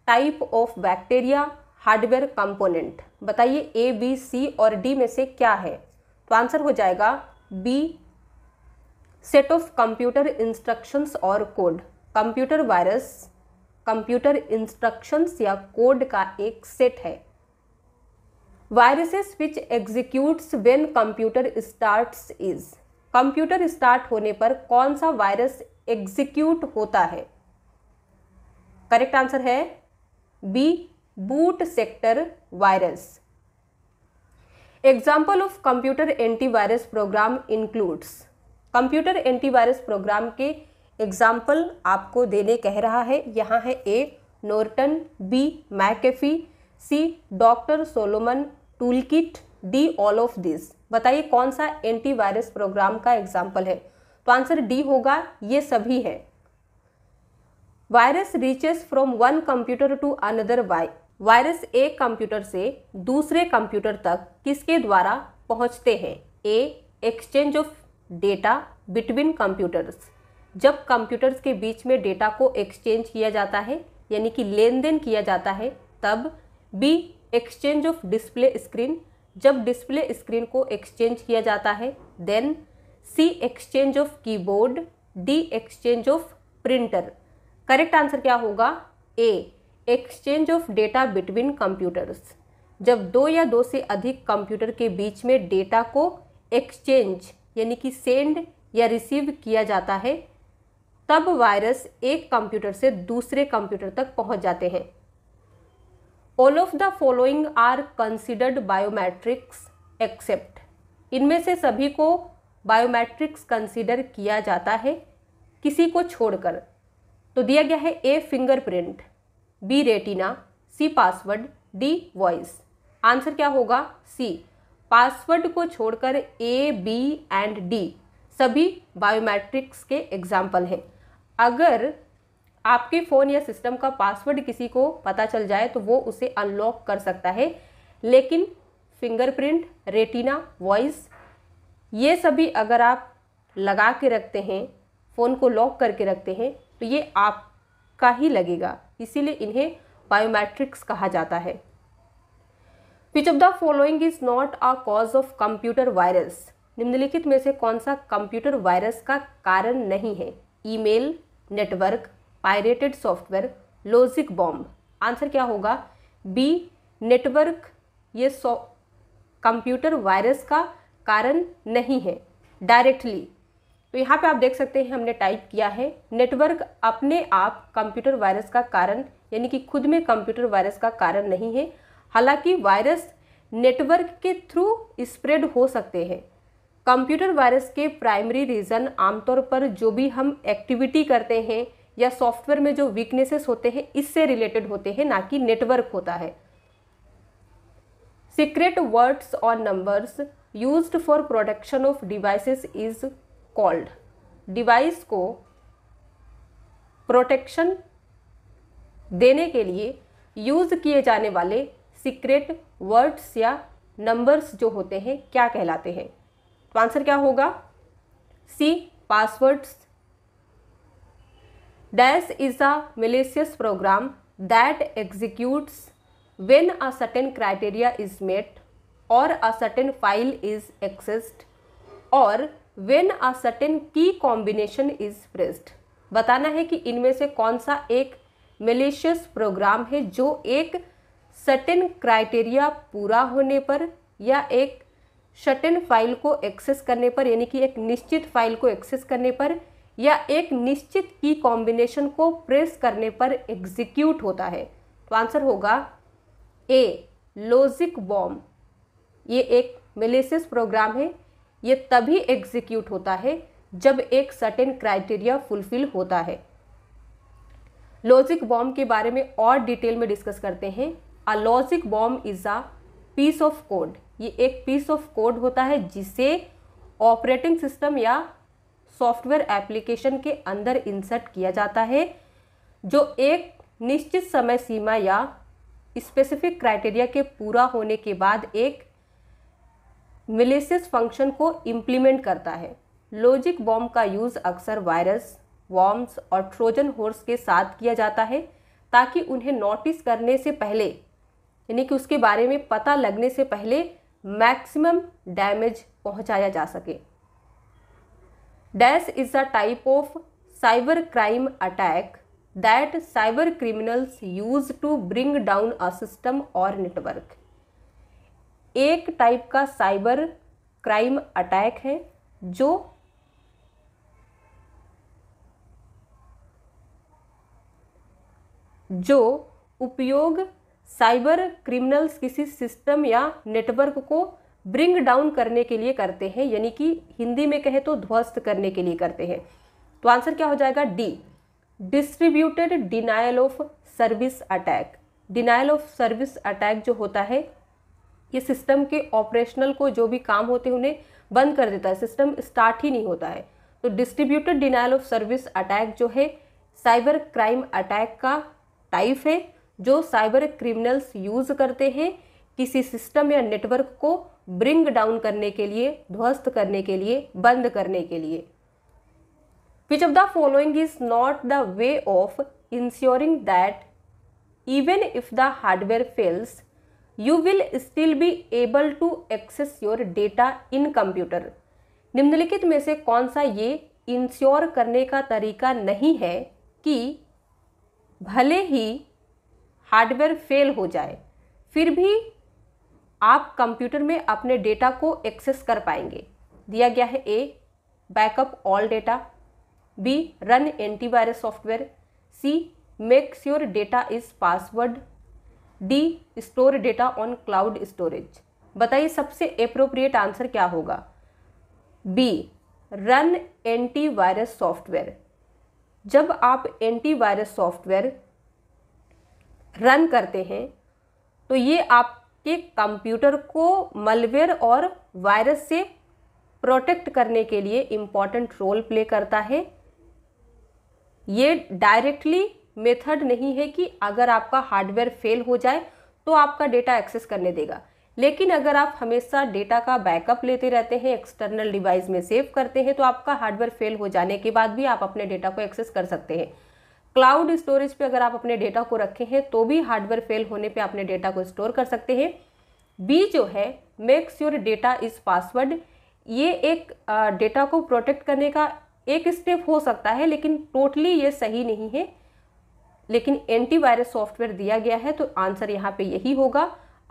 type of bacteria hardware component बताइए ए बी सी और डी में से क्या है तो आंसर हो जाएगा B set of computer instructions और code computer virus computer instructions या कोड का एक सेट है viruses which executes when computer starts is computer start होने पर कौन सा वायरस एग्जीक्यूट होता है करेक्ट आंसर है B boot sector virus example of computer antivirus program includes computer antivirus program के एग्जाम्पल आपको देने कह रहा है यहाँ है A Norton B McAfee C doctor Solomon tool toolkit D all of this बताइए कौन सा एंटीवायरस प्रोग्राम का एग्जाम्पल है तो आंसर डी होगा ये सभी है virus reaches from one computer to another why virus एक कंप्यूटर से दूसरे कंप्यूटर तक किसके द्वारा पहुंचते हैं A exchange of data between computers जब कंप्यूटर्स के बीच में डेटा को एक्सचेंज किया जाता है यानी कि लेन देन किया जाता है तब B exchange of display screen जब डिस्प्ले स्क्रीन को एक्सचेंज किया जाता है then C exchange of keyboard D exchange of printer correct answer क्या होगा A exchange of data between computers जब दो या दो से अधिक कंप्यूटर के बीच में डेटा को एक्सचेंज यानी कि सेंड या रिसीव किया जाता है तब वायरस एक कंप्यूटर से दूसरे कंप्यूटर तक पहुंच जाते हैं all of the following are considered biometrics except इनमें से सभी को बायोमेट्रिक्स कंसिडर किया जाता है किसी को छोड़कर तो दिया गया है A fingerprint B retina C password D voice answer क्या होगा सी पासवर्ड को छोड़कर ए बी एंड डी सभी बायोमेट्रिक्स के एग्जाम्पल हैं अगर आपके फ़ोन या सिस्टम का पासवर्ड किसी को पता चल जाए तो वो उसे अनलॉक कर सकता है लेकिन फिंगरप्रिंट रेटिना वॉइस ये सभी अगर आप लगा के रखते हैं फ़ोन को लॉक करके रखते हैं तो ये आपका ही लगेगा इसीलिए इन्हें बायोमेट्रिक्स कहा जाता है which of the following is not a cause of computer virus निम्नलिखित में से कौन सा कंप्यूटर वायरस का कारण नहीं है email network pirated software logic bomb answer क्या होगा बी नेटवर्क ये सॉ कंप्यूटर वायरस का कारण नहीं है डायरेक्टली तो यहाँ पे आप देख सकते हैं हमने टाइप किया है नेटवर्क अपने आप कंप्यूटर वायरस का कारण यानी कि खुद में कंप्यूटर वायरस का कारण नहीं है हालांकि वायरस नेटवर्क के थ्रू स्प्रेड हो सकते हैं कंप्यूटर वायरस के प्राइमरी रीज़न आमतौर पर जो भी हम एक्टिविटी करते हैं या सॉफ्टवेयर में जो वीकनेसेस होते हैं इससे रिलेटेड होते हैं ना कि नेटवर्क होता है सीक्रेट वर्ड्स और numbers use for protection of devices is called device को प्रोटेक्शन देने के लिए यूज़ किए जाने वाले सीक्रेट वर्ड्स या नंबर्स जो होते हैं क्या कहलाते हैं तो आंसर क्या होगा C passwords dash is a malicious program that executes when a certain criteria is met और a certain file is accessed और when a certain key combination is pressed बताना है कि इनमें से कौन सा एक मलेशियस प्रोग्राम है जो एक सर्टेन क्राइटेरिया पूरा होने पर या एक सर्टेन फाइल को एक्सेस करने पर यानी कि एक निश्चित फाइल को एक्सेस करने पर या एक निश्चित की कॉम्बिनेशन को प्रेस करने पर एग्जीक्यूट होता है तो आंसर होगा ए लॉजिक बॉम्ब ये एक मिलेसिस प्रोग्राम है ये तभी एग्जीक्यूट होता है जब एक सर्टेन क्राइटेरिया फुलफिल होता है लॉजिक बॉम्ब के बारे में और डिटेल में डिस्कस करते हैं a logic bomb is a piece of code ये एक पीस ऑफ कोड होता है जिसे ऑपरेटिंग सिस्टम या सॉफ्टवेयर एप्लीकेशन के अंदर इंसर्ट किया जाता है जो एक निश्चित समय सीमा या स्पेसिफिक क्राइटेरिया के पूरा होने के बाद एक मिलेसियस फंक्शन को इम्प्लीमेंट करता है लॉजिक बॉम्ब का यूज़ अक्सर वायरस वॉम्स और ट्रोजन हॉर्स के साथ किया जाता है ताकि उन्हें नोटिस करने से पहले यानी कि उसके बारे में पता लगने से पहले मैक्सिमम डैमेज पहुंचाया जा सके dash is a type of cyber crime attack that cyber criminals use to bring down a system और नेटवर्क एक टाइप का साइबर क्राइम अटैक है जो जो उपयोग साइबर क्रिमिनल्स किसी सिस्टम या नेटवर्क को ब्रिंग डाउन करने के लिए करते हैं यानी कि हिंदी में कहें तो ध्वस्त करने के लिए करते हैं तो आंसर क्या हो जाएगा D distributed denial of service attack denial of service attack जो होता है ये सिस्टम के ऑपरेशनल को जो भी काम होते हैं उन्हें बंद कर देता है सिस्टम स्टार्ट ही नहीं होता है तो distributed denial of service attack जो है साइबर क्राइम अटैक का टाइप है जो साइबर क्रिमिनल्स यूज़ करते हैं किसी सिस्टम या नेटवर्क को ब्रिंग डाउन करने के लिए ध्वस्त करने के लिए बंद करने के लिए which of the following is not the way of ensuring that even if the hardware fails you will still be able to access your data in computer निम्नलिखित में से कौन सा ये इंश्योर करने का तरीका नहीं है कि भले ही हार्डवेयर फेल हो जाए फिर भी आप कंप्यूटर में अपने डेटा को एक्सेस कर पाएंगे दिया गया है A backup all data B run antivirus software C make sure data is password D store data on cloud storage बताइए सबसे अप्रोप्रिएट आंसर क्या होगा बी रन एंटीवायरस सॉफ्टवेयर जब आप एंटीवायरस सॉफ्टवेयर रन करते हैं तो ये आप कि कंप्यूटर को मलवेयर और वायरस से प्रोटेक्ट करने के लिए इम्पॉर्टेंट रोल प्ले करता है ये डायरेक्टली मेथड नहीं है कि अगर आपका हार्डवेयर फेल हो जाए तो आपका डेटा एक्सेस करने देगा लेकिन अगर आप हमेशा डेटा का बैकअप लेते रहते हैं एक्सटर्नल डिवाइस में सेव करते हैं तो आपका हार्डवेयर फेल हो जाने के बाद भी आप अपने डेटा को एक्सेस कर सकते हैं क्लाउड स्टोरेज पे अगर आप अपने डेटा को रखे हैं तो भी हार्डवेयर फेल होने पे अपने डेटा को स्टोर कर सकते हैं बी जो है makes your data is password ये एक डेटा को प्रोटेक्ट करने का एक स्टेप हो सकता है लेकिन टोटली ये सही नहीं है लेकिन एंटीवायरस सॉफ्टवेयर दिया गया है तो आंसर यहाँ पे यही होगा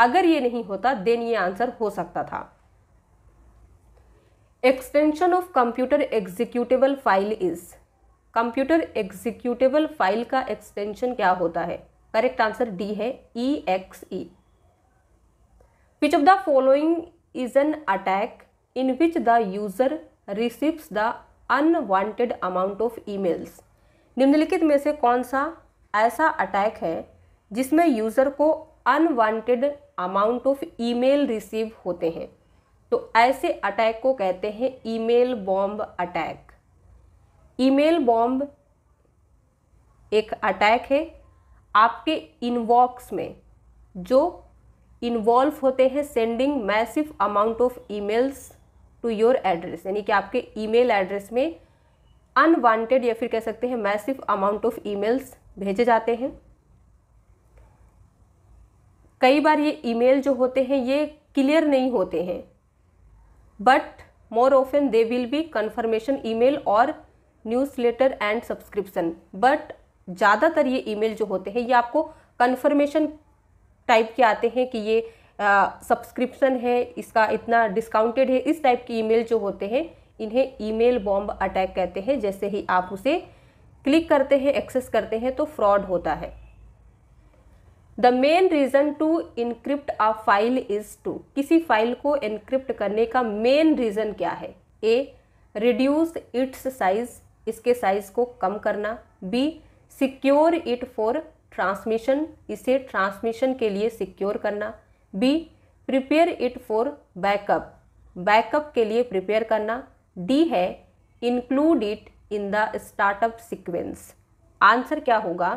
अगर ये नहीं होता देन ये आंसर हो सकता था extension of computer executable file is computer executable file का एक्सटेंशन क्या होता है करेक्ट आंसर डी है E X E which of the following is an attack in which the user receives the unwanted amount of emails निम्नलिखित में से कौन सा ऐसा अटैक है जिसमें यूज़र को unwanted amount of email receive होते हैं तो ऐसे अटैक को कहते हैं email bomb attack email bomb एक अटैक है आपके इनबॉक्स में जो इन्वॉल्व होते हैं sending massive amount of emails to your address यानी कि आपके ईमेल एड्रेस में अनवांटेड या फिर कह सकते हैं मैसिव अमाउंट ऑफ ईमेल्स भेजे जाते हैं कई बार ये ईमेल जो होते हैं ये क्लियर नहीं होते हैं but more often they will be confirmation email और newsletter and subscription but ज़्यादातर ये ईमेल जो होते हैं ये आपको कन्फर्मेशन टाइप के आते हैं कि ये सब्सक्रिप्शन है इसका इतना डिस्काउंटेड है इस टाइप के ईमेल जो होते हैं इन्हें ईमेल बॉम्ब अटैक कहते हैं जैसे ही आप उसे क्लिक करते हैं एक्सेस करते हैं तो फ्रॉड होता है the main reason to encrypt a file is to किसी फाइल को इनक्रिप्ट करने का मेन रीज़न क्या है ए रिड्यूस इट्स साइज इसके साइज़ को कम करना B secure it for transmission इसे ट्रांसमिशन के लिए सिक्योर करना B prepare it for backup backup के लिए प्रिपेयर करना डी है include it in the startup sequence answer क्या होगा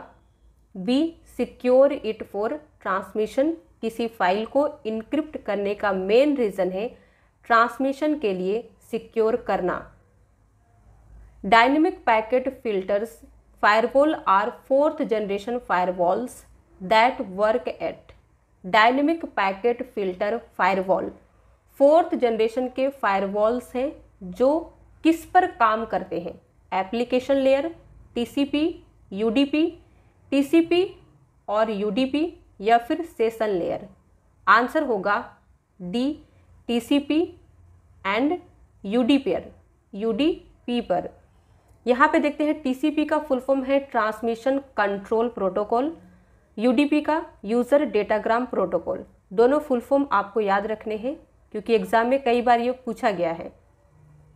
B secure it for transmission किसी फाइल को इनक्रिप्ट करने का मेन रीज़न है ट्रांसमिशन के लिए सिक्योर करना dynamic packet filters firewall are fourth generation firewalls that work at dynamic packet filter firewall fourth generation के फायरवॉल्स हैं जो किस पर काम करते हैं application layer TCP UDP TCP और यूडीपी या फिर सेशन लेयर आंसर होगा डी टीसीपी एंड यूडीपी पर यूडीपी पर यहाँ पे देखते हैं टीसीपी का फुल फॉर्म है ट्रांसमिशन कंट्रोल प्रोटोकॉल यूडीपी का यूज़र डेटाग्राम प्रोटोकॉल दोनों फुल फॉर्म आपको याद रखने हैं क्योंकि एग्ज़ाम में कई बार ये पूछा गया है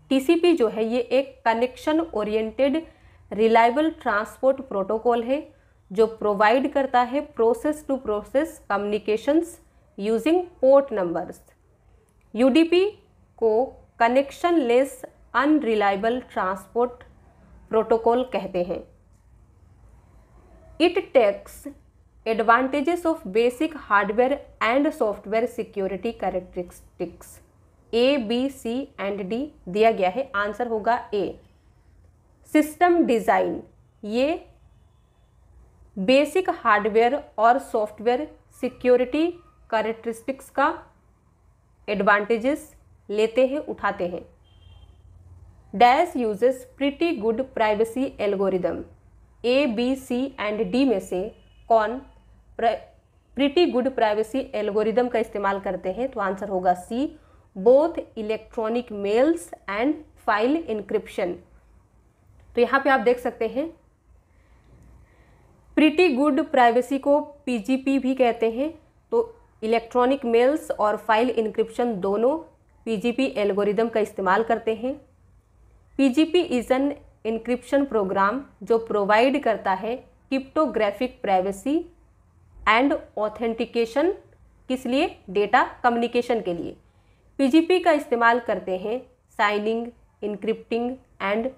टीसीपी जो है ये एक connection oriented reliable transport protocol है जो प्रोवाइड करता है process to process communications using port numbers UDP को connectionless unreliable transport protocol कहते हैं it takes advantages of basic hardware and software security characteristics A B C and D दिया गया है आंसर होगा ए सिस्टम डिज़ाइन ये बेसिक हार्डवेयर और सॉफ्टवेयर सिक्योरिटी करेक्टरिस्टिक्स का एडवांटेजेस लेते हैं उठाते हैं dash uses pretty good privacy algorithm A B C and D में से कौन प्रिटी गुड प्राइवेसी एल्गोरिदम का इस्तेमाल करते हैं तो आंसर होगा C both electronic mails and file encryption तो यहाँ पे आप देख सकते हैं प्रिटी गुड प्राइवेसी को पीजीपी भी कहते हैं तो इलेक्ट्रॉनिक मेल्स और फाइल इंक्रिप्शन दोनों पीजीपी एल्गोरिदम का इस्तेमाल करते हैं PGP is an encryption program जो प्रोवाइड करता है cryptographic प्राइवेसी एंड ऑथेंटिकेशन किस लिए डेटा कम्युनिकेशन के लिए PGP का इस्तेमाल करते हैं signing encrypting and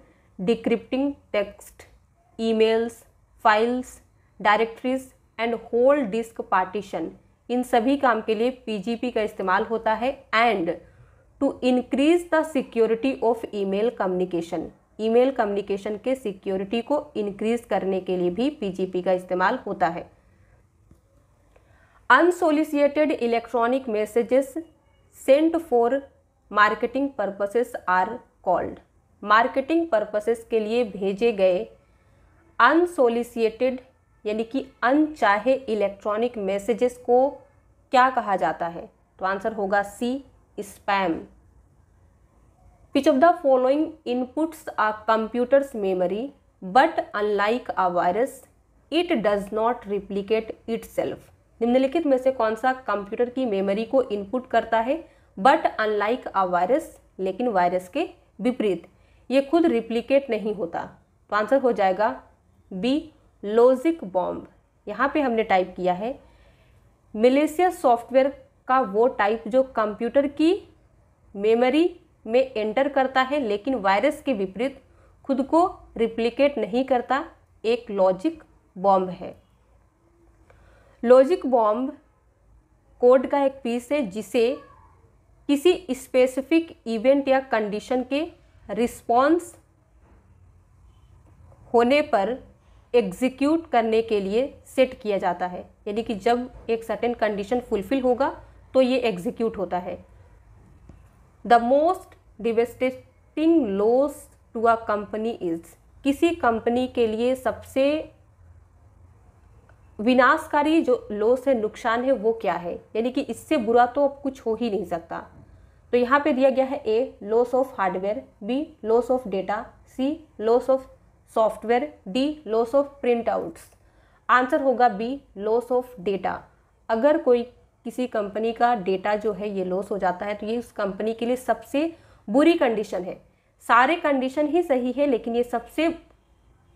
decrypting text emails files directories and whole disk partition इन सभी काम के लिए PGP का इस्तेमाल होता है and to increase the security of email communication email communication के सिक्योरिटी को इंक्रीज करने के लिए भी पीजीपी का इस्तेमाल होता है unsolicited electronic messages sent for marketing purposes are called marketing purposes के लिए भेजे गए अनसोलिसिएटेड यानी कि अनचाहे इलेक्ट्रॉनिक मैसेजेस को क्या कहा जाता है तो आंसर होगा C spam of the following inputs ah a memory but unlike unlike virus it does not replicate itself निम्नलिखित में से कौन सा कंप्यूटर की मेमोरी को इनपुट करता है बट अनलाइक अ वायरस लेकिन वायरस के विपरीत ये खुद रिप्लीकेट नहीं होता तो आंसर हो जाएगा बी लॉजिक बॉम्ब यहाँ पे हमने टाइप किया है मिलेशिया सॉफ्टवेयर का वो टाइप जो कंप्यूटर की मेमोरी में एंटर करता है लेकिन वायरस के विपरीत खुद को रिप्लिकेट नहीं करता एक लॉजिक बॉम्ब है लॉजिक बॉम्ब कोड का एक पीस है जिसे किसी स्पेसिफिक इवेंट या कंडीशन के रिस्पॉन्स होने पर एग्जीक्यूट करने के लिए सेट किया जाता है यानी कि जब एक सर्टेन कंडीशन फुलफिल होगा तो ये एग्जीक्यूट होता है the most devastating loss to a company is किसी कंपनी के लिए सबसे विनाशकारी जो लॉस है नुकसान है वो क्या है यानी कि इससे बुरा तो अब कुछ हो ही नहीं सकता तो यहाँ पे दिया गया है A loss of hardware B loss of data C loss of software D loss of printouts answer होगा बी लॉस ऑफ डेटा अगर कोई किसी कंपनी का डेटा जो है ये लॉस हो जाता है तो ये उस कंपनी के लिए सबसे बुरी कंडीशन है सारे कंडीशन ही सही है लेकिन ये सबसे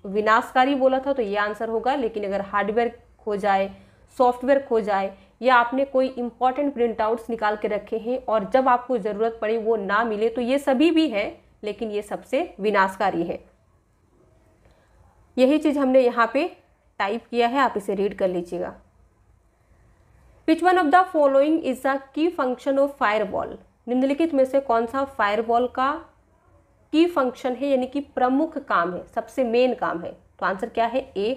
विनाशकारी बोला था तो ये आंसर होगा लेकिन अगर हार्डवेयर खो जाए सॉफ्टवेयर खो जाए या आपने कोई इंपॉर्टेंट प्रिंट आउट्स निकाल के रखे हैं और जब आपको ज़रूरत पड़े वो ना मिले तो ये सभी भी हैं लेकिन ये सबसे विनाशकारी है यही चीज़ हमने यहाँ पे टाइप किया है आप इसे रीड कर लीजिएगा which one of the following is the key function of fire निम्नलिखित में से कौन सा फायरवॉल का की फंक्शन है यानी कि प्रमुख काम है सबसे मेन काम है तो आंसर क्या है ए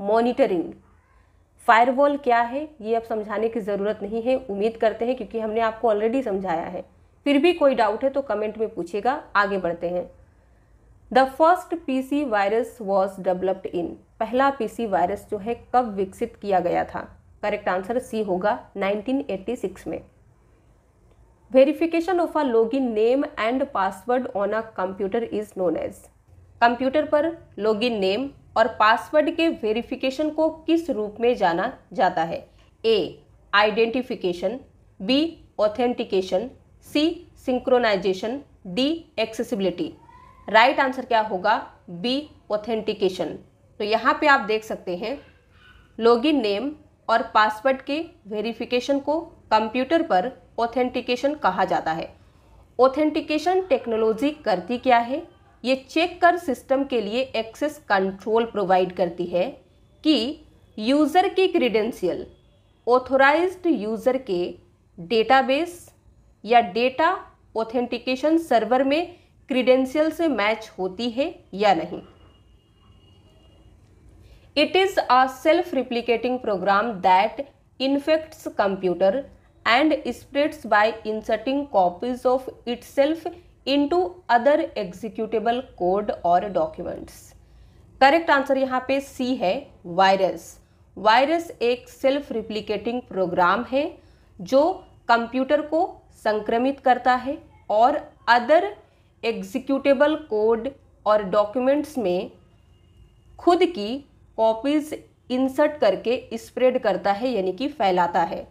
मॉनिटरिंग फायरवॉल क्या है ये अब समझाने की ज़रूरत नहीं है उम्मीद करते हैं क्योंकि हमने आपको ऑलरेडी समझाया है फिर भी कोई डाउट है तो कमेंट में पूछेगा आगे बढ़ते हैं the first C virus was developed in पहला सी वायरस जो है कब विकसित किया गया था करेक्ट आंसर सी होगा 1986 में verification of a login name and password on a computer is known as computer पर लॉगिन नेम और पासवर्ड के वेरिफिकेशन को किस रूप में जाना जाता है A identification B authentication C synchronization D accessibility right answer क्या होगा बी ऑथेंटिकेशन तो यहाँ पे आप देख सकते हैं लॉगिन नेम और पासवर्ड के वेरिफिकेशन को कंप्यूटर पर ऑथेंटिकेशन कहा जाता है ऑथेंटिकेशन टेक्नोलॉजी करती क्या है ये चेक कर सिस्टम के लिए एक्सेस कंट्रोल प्रोवाइड करती है कि यूज़र के क्रीडेंशियल ऑथोराइज्ड यूज़र के डेटाबेस या डेटा ऑथेंटिकेशन सर्वर में क्रीडेंशियल से मैच होती है या नहीं it is a self replicating program that infects computer and spreads and inserting copies of copies self into other executable code और डॉक्यूमेंट्स करेक्ट आंसर यहाँ पे सी है वायरस वायरस एक सेल्फ रिप्लीकेटिंग प्रोग्राम है जो कंप्यूटर को संक्रमित करता है और अदर एग्जीक्यूटेबल कोड और डॉक्यूमेंट्स में खुद की कॉपीज इंसर्ट करके स्प्रेड करता है यानी कि फैलाता है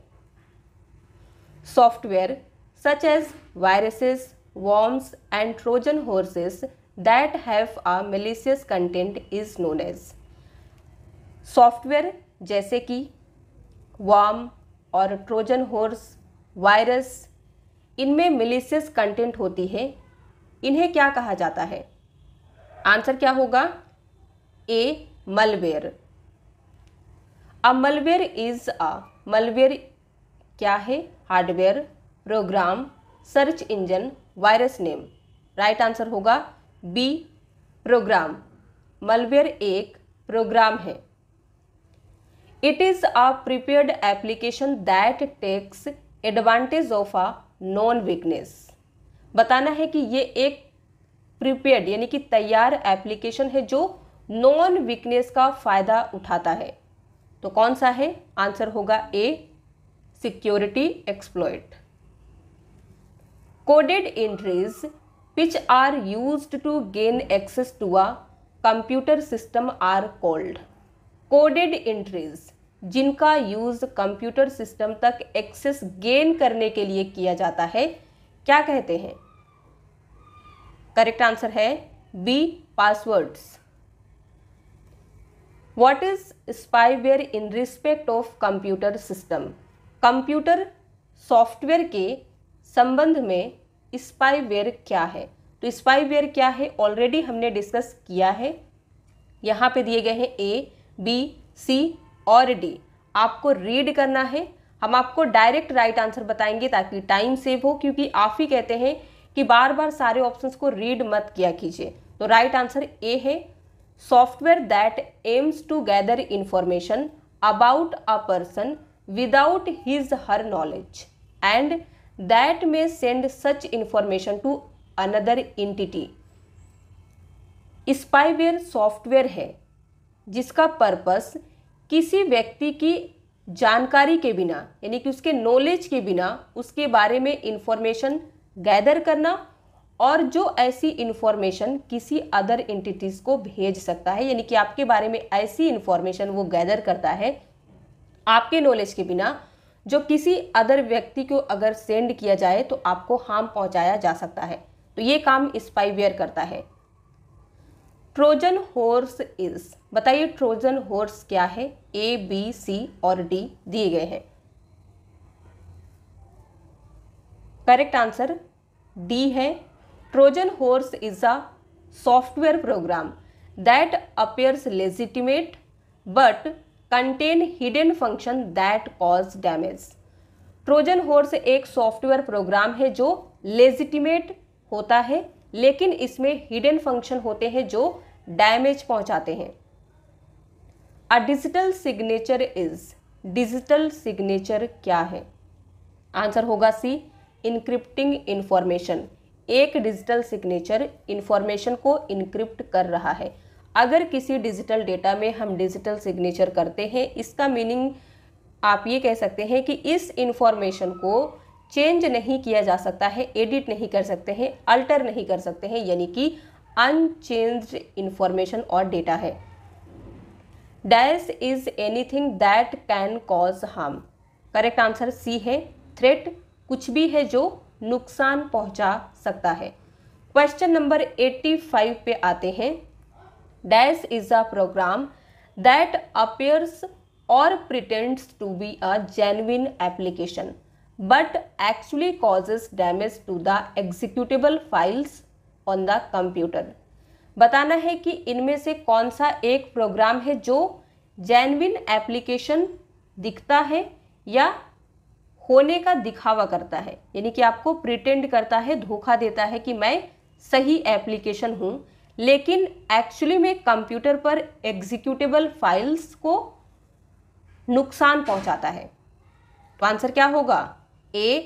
software such as viruses, worms and Trojan horses that have a malicious content is known as software जैसे कि वाम और ट्रोजन हॉर्स वायरस इनमें मिलिसियस कंटेंट होती है इन्हें क्या कहा जाता है आंसर क्या होगा A malware a malware is a malware क्या है hardware program search engine virus name right answer होगा बी प्रोग्राम मलवेयर एक प्रोग्राम है it is a prepared application that takes advantage of a known weakness बताना है कि ये एक प्रिपेयर्ड यानी कि तैयार एप्लीकेशन है जो नॉन वीकनेस का फ़ायदा उठाता है तो कौन सा है आंसर होगा A security exploit coded entries which are used to gain access to a computer system are called coded entries जिनका यूज़ कंप्यूटर सिस्टम तक एक्सेस गेन करने के लिए किया जाता है क्या कहते हैं करेक्ट आंसर है B passwords what is spyware in respect of computer system computer software के संबंध में स्पाईवेयर क्या है तो स्पाईवेयर क्या है ऑलरेडी हमने डिस्कस किया है यहाँ पे दिए गए हैं ए बी सी और डी आपको रीड करना है हम आपको डायरेक्ट राइट आंसर बताएंगे ताकि टाइम सेव हो क्योंकि आप ही कहते हैं कि बार बार सारे ऑप्शंस को रीड मत किया कीजिए तो राइट आंसर ए है software that aims to gather information about a person without his her knowledge and that may send such information to another entity spyware software है जिसका पर्पस किसी व्यक्ति की जानकारी के बिना यानी कि उसके नॉलेज के बिना उसके बारे में इंफॉर्मेशन गैदर करना और जो ऐसी इन्फॉर्मेशन किसी अदर एंटिटीज़ को भेज सकता है यानी कि आपके बारे में ऐसी इन्फॉर्मेशन वो गैदर करता है आपके नॉलेज के बिना जो किसी अदर व्यक्ति को अगर सेंड किया जाए तो आपको हार्म पहुंचाया जा सकता है तो ये काम स्पाइवियर करता है ट्रोजन हॉर्स इज बताइए ट्रोजन हॉर्स क्या है ए बी सी और डी दिए गए हैं करेक्ट आंसर डी है Trojan horse is a software program that appears legitimate but contain hidden function that cause damage Trojan horse एक सॉफ्टवेयर प्रोग्राम है जो लेजिटिमेट होता है लेकिन इसमें हिडन फंक्शन होते हैं जो डैमेज पहुंचाते हैं a digital signature is digital signature क्या है आंसर होगा सी इनक्रिप्टिंग इन्फॉर्मेशन एक डिजिटल सिग्नेचर इन्फॉर्मेशन को इनक्रिप्ट कर रहा है अगर किसी डिजिटल डेटा में हम डिजिटल सिग्नेचर करते हैं इसका मीनिंग आप ये कह सकते हैं कि इस इंफॉर्मेशन को चेंज नहीं किया जा सकता है एडिट नहीं कर सकते हैं अल्टर नहीं कर सकते हैं यानी कि अनचेंज इंफॉर्मेशन और डेटा है dash is anything that can cause harm correct answer C है थ्रेट कुछ भी है जो नुकसान पहुंचा सकता है क्वेश्चन नंबर 85 पे आते हैं dash is a program that appears और pretends to be a genuine application but actually causes damage to the executable files on the computer बताना है कि इनमें से कौन सा एक प्रोग्राम है जो जेन्युन एप्लीकेशन दिखता है या होने का दिखावा करता है यानी कि आपको प्रिटेंड करता है धोखा देता है कि मैं सही एप्लीकेशन हूँ लेकिन एक्चुअली में कंप्यूटर पर एग्जीक्यूटेबल फाइल्स को नुकसान पहुंचाता है तो आंसर क्या होगा ए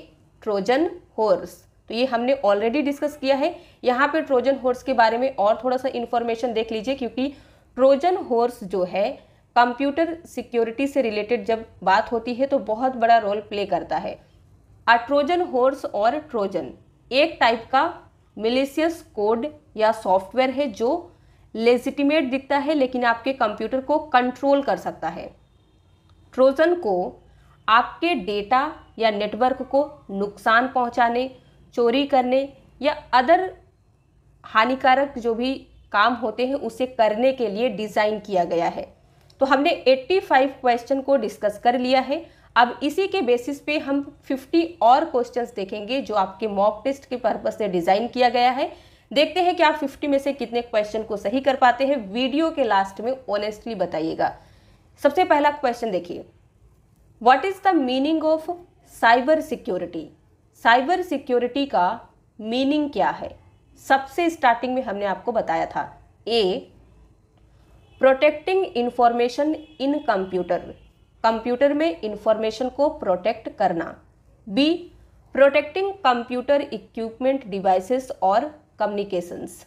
ट्रोजन हॉर्स तो ये हमने ऑलरेडी डिस्कस किया है यहाँ पे ट्रोजन हॉर्स के बारे में और थोड़ा सा इन्फॉर्मेशन देख लीजिए क्योंकि ट्रोजन हॉर्स जो है कंप्यूटर सिक्योरिटी से रिलेटेड जब बात होती है तो बहुत बड़ा रोल प्ले करता है आ ट्रोजन हॉर्स और ट्रोजन एक टाइप का मिलेसियस कोड या सॉफ्टवेयर है जो लेजिटिमेट दिखता है लेकिन आपके कंप्यूटर को कंट्रोल कर सकता है ट्रोजन को आपके डेटा या नेटवर्क को नुकसान पहुंचाने चोरी करने या अदर हानिकारक जो भी काम होते हैं उसे करने के लिए डिज़ाइन किया गया है तो हमने 85 क्वेश्चन को डिस्कस कर लिया है अब इसी के बेसिस पे हम 50 और क्वेश्चंस देखेंगे जो आपके मॉक टेस्ट के पर्पज से डिज़ाइन किया गया है देखते हैं कि आप 50 में से कितने क्वेश्चन को सही कर पाते हैं वीडियो के लास्ट में ऑनेस्टली बताइएगा सबसे पहला क्वेश्चन देखिए what is the meaning of cyber security cyber security का मीनिंग क्या है सबसे स्टार्टिंग में हमने आपको बताया था A protecting information in computer computer में इंफॉर्मेशन को प्रोटेक्ट करना B protecting computer equipment devices और कम्युनिकेशंस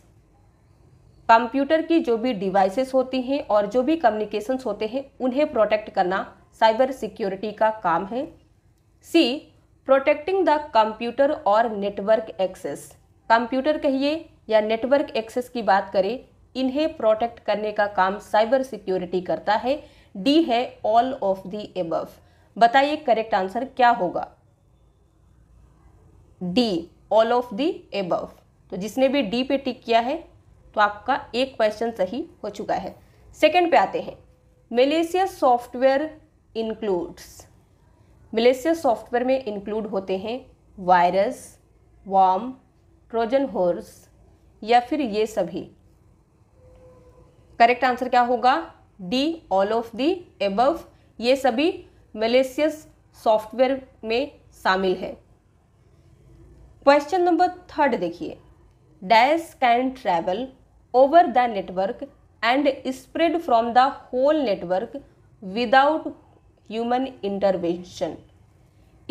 कंप्यूटर की जो भी डिवाइसेस होती हैं और जो भी कम्युनिकेशंस होते हैं उन्हें प्रोटेक्ट करना साइबर सिक्योरिटी का काम है सी प्रोटेक्टिंग द कंप्यूटर और नेटवर्क एक्सेस कंप्यूटर कहिए या नेटवर्क एक्सेस की बात करें इन्हें प्रोटेक्ट करने का काम साइबर सिक्योरिटी करता है डी है ऑल ऑफ दी एबव बताइए करेक्ट आंसर क्या होगा D all of the above तो जिसने भी डी पे टिक किया है तो आपका एक क्वेश्चन सही हो चुका है सेकंड पे आते हैं malicious software includes malicious software में इंक्लूड होते हैं वायरस वार्म ट्रोजन हॉर्स या फिर ये सभी करेक्ट आंसर क्या होगा D all of the above ये सभी मलेशियस सॉफ्टवेयर में शामिल है क्वेश्चन नंबर थर्ड देखिए dash can travel over the network and spread from the whole network without human intervention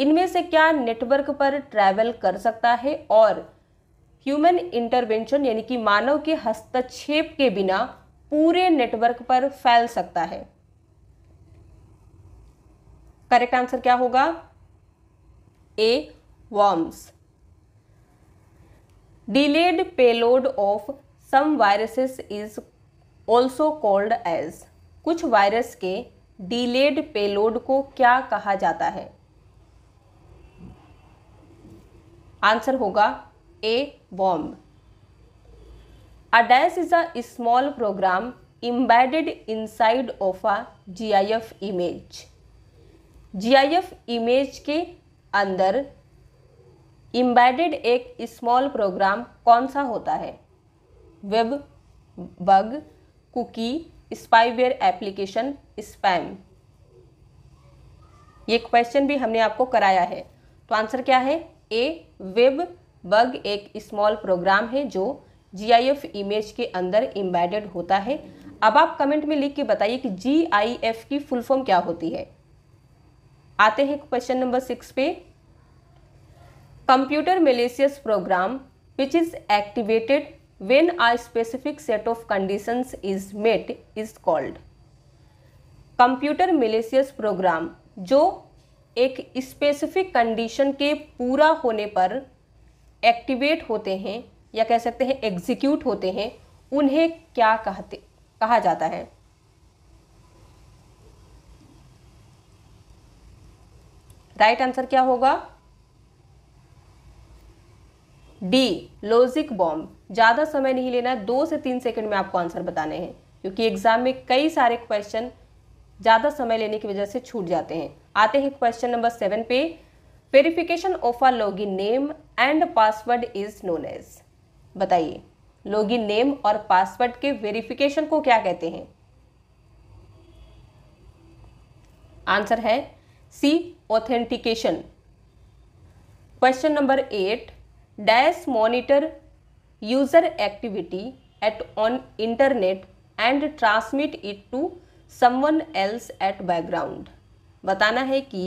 इनमें से क्या नेटवर्क पर ट्रैवल कर सकता है और ह्यूमन इंटरवेंशन यानी कि मानव के हस्तक्षेप के बिना पूरे नेटवर्क पर फैल सकता है करेक्ट आंसर क्या होगा a worms delayed payload of some viruses is also called as कुछ वायरस के डिलेड पेलोड को क्या कहा जाता है आंसर होगा A bomb A dash is a small program embedded inside of a GIF image. GIF image के अंदर embedded एक small program कौन सा होता है Web, bug, cookie, spyware application, spam. ये question भी हमने आपको कराया है तो answer क्या है A. Web, bug एक small program है जो जीआईएफ इमेज के अंदर एम्बेडेड होता है अब आप कमेंट में लिख के बताइए कि जीआईएफ की फुल फॉर्म क्या होती है आते हैं क्वेश्चन नंबर सिक्स पे computer malicious program which is activated when a specific set of conditions is met is called computer malicious program जो एक स्पेसिफिक कंडीशन के पूरा होने पर एक्टिवेट होते हैं या कह सकते हैं एग्जीक्यूट होते हैं उन्हें क्या कहते कहा जाता है राइट right आंसर क्या होगा डी लॉजिक बॉम्ब ज़्यादा समय नहीं लेना है दो से तीन सेकंड में आपको आंसर बताने हैं क्योंकि एग्जाम में कई सारे क्वेश्चन ज़्यादा समय लेने की वजह से छूट जाते हैं आते हैं क्वेश्चन नंबर सेवन पे verification of a login name and password is known as बताइए लॉगिन नेम और पासवर्ड के वेरिफिकेशन को क्या कहते हैं आंसर है C authentication question number eight dash monitor user activity at on internet and transmit it to someone else at background बताना है कि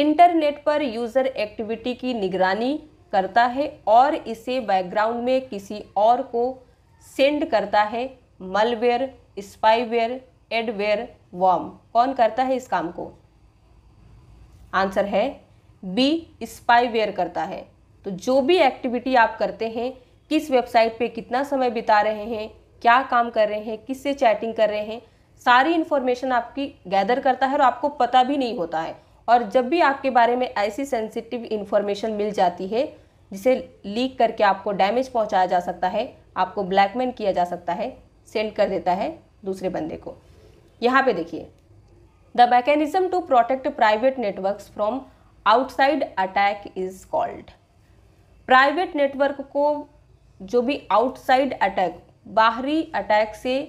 इंटरनेट पर यूज़र एक्टिविटी की निगरानी करता है और इसे बैकग्राउंड में किसी और को सेंड करता है मलवेयर स्पाईवेयर एडवेयर वॉम कौन करता है इस काम को आंसर है बी स्पाईवेयर करता है तो जो भी एक्टिविटी आप करते हैं किस वेबसाइट पे कितना समय बिता रहे हैं क्या काम कर रहे हैं किससे चैटिंग कर रहे हैं सारी इन्फॉर्मेशन आपकी गैदर करता है और आपको पता भी नहीं होता है और जब भी आपके बारे में ऐसी सेंसिटिव इन्फॉर्मेशन मिल जाती है जिसे लीक करके आपको डैमेज पहुंचाया जा सकता है आपको ब्लैकमेल किया जा सकता है सेंड कर देता है दूसरे बंदे को यहाँ पे देखिए the mechanism to protect private networks from outside attack is called private network को जो भी आउटसाइड अटैक बाहरी अटैक से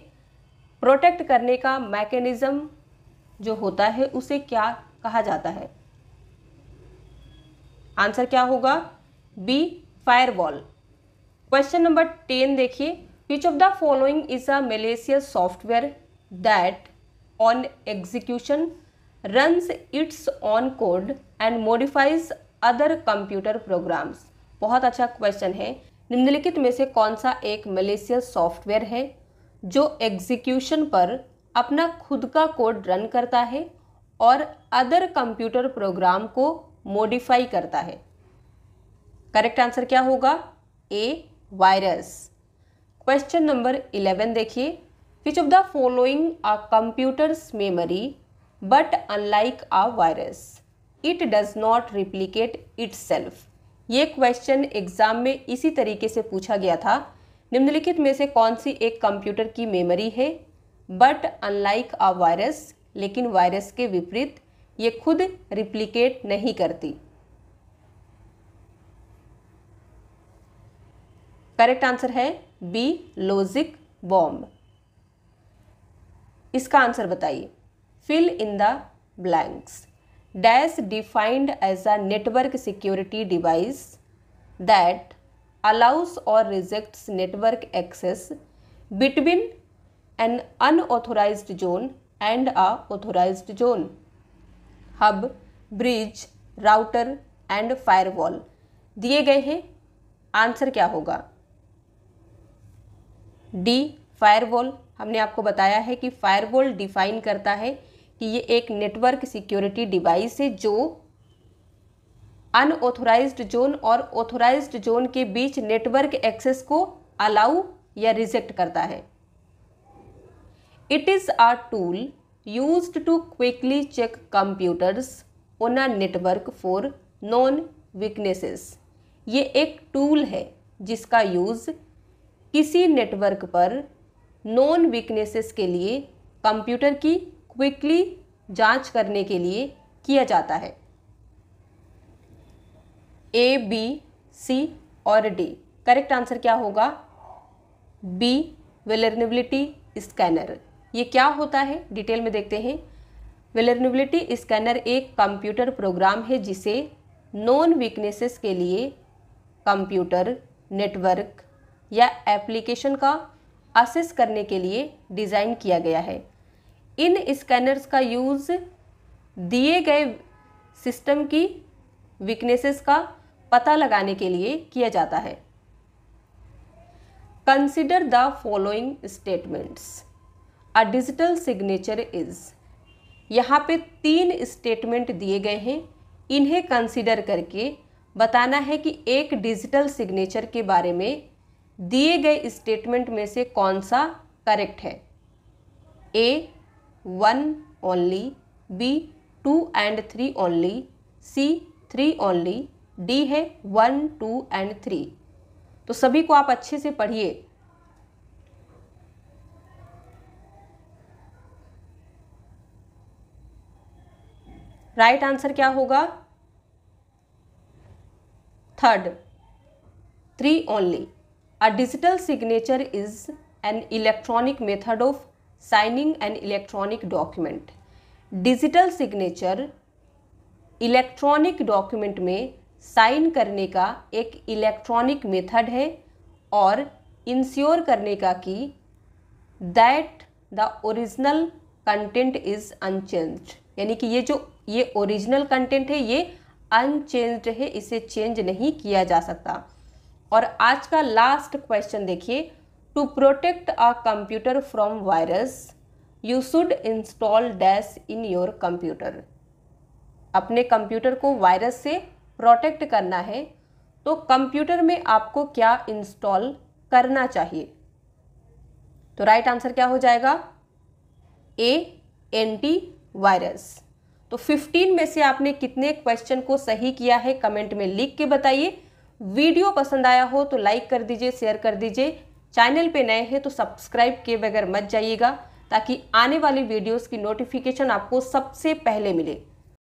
प्रोटेक्ट करने का मैकेनिज़्म जो होता है उसे क्या कहा जाता है आंसर क्या होगा B firewall question number ten देखिए which of the following is a malicious software that on execution runs its own code and modifies other computer programs बहुत अच्छा क्वेश्चन है निम्नलिखित में से कौन सा एक मलेशियस सॉफ्टवेयर है जो एग्जीक्यूशन पर अपना खुद का कोड रन करता है और अदर कंप्यूटर प्रोग्राम को मॉडिफाई करता है करेक्ट आंसर क्या होगा A virus question number eleven देखिए which of the following a computer's memory but unlike a virus it does not replicate it ये क्वेश्चन एग्जाम में इसी तरीके से पूछा गया था निम्नलिखित में से कौन सी एक कंप्यूटर की मेमोरी है बट अनलाइक आ वायरस लेकिन वायरस के विपरीत ये खुद रिप्लीकेट नहीं करती करेक्ट आंसर है बी लॉजिक बॉम्ब इसका आंसर बताइए fill in the blanks dash defined as a network security device that allows और rejects network access between an unauthorised zone and a authorised zone hub bridge router and firewall दिए गए हैं आंसर क्या होगा डी फायरवॉल हमने आपको बताया है कि फायरवॉल डिफाइन करता है कि ये एक नेटवर्क सिक्योरिटी डिवाइस है जो अनऑथोराइज्ड जोन और ऑथोराइज्ड जोन के बीच नेटवर्क एक्सेस को अलाउ या रिजेक्ट करता है it is a tool used to quickly check computers on a network for known weaknesses ये एक टूल है जिसका यूज़ किसी नेटवर्क पर नॉन वीकनेसेस के लिए कंप्यूटर की क्विकली जांच करने के लिए किया जाता है ए बी सी और डी करेक्ट आंसर क्या होगा बी वेलरनेबिलिटी स्कैनर ये क्या होता है डिटेल में देखते हैं वेलरनेबिलिटी स्कैनर एक कंप्यूटर प्रोग्राम है जिसे नॉन वीकनेसेस के लिए कंप्यूटर नेटवर्क या एप्लीकेशन का असिस करने के लिए डिज़ाइन किया गया है इन स्कैनर्स का यूज़ दिए गए सिस्टम की वीकनेसेस का पता लगाने के लिए किया जाता है consider the following statements a digital signature is यहाँ पे तीन स्टेटमेंट दिए गए हैं इन्हें कंसिडर करके बताना है कि एक डिजिटल सिग्नेचर के बारे में दिए गए स्टेटमेंट में से कौन सा करेक्ट है A one only B two and three only C three only D है वन टू एंड थ्री तो सभी को आप अच्छे से पढ़िए राइट right आंसर क्या होगा third three only a digital signature is an electronic method of signing an electronic document digital signature electronic document में साइन करने का एक इलेक्ट्रॉनिक मेथड है और इंश्योर करने का कि that the original content is unchanged यानी कि ये जो ये ओरिजिनल कंटेंट है ये अनचेंज्ड है इसे चेंज नहीं किया जा सकता और आज का लास्ट क्वेश्चन देखिए to protect a computer from virus you should install dash in your computer अपने कंप्यूटर को वायरस से प्रोटेक्ट करना है तो कंप्यूटर में आपको क्या इंस्टॉल करना चाहिए तो राइट आंसर क्या हो जाएगा ए एंटी वायरस तो 15 में से आपने कितने क्वेश्चन को सही किया है कमेंट में लिख के बताइए वीडियो पसंद आया हो तो लाइक कर दीजिए शेयर कर दीजिए चैनल पे नए हैं तो सब्सक्राइब किए बगैर मत जाइएगा ताकि आने वाली वीडियोस की नोटिफिकेशन आपको सबसे पहले मिले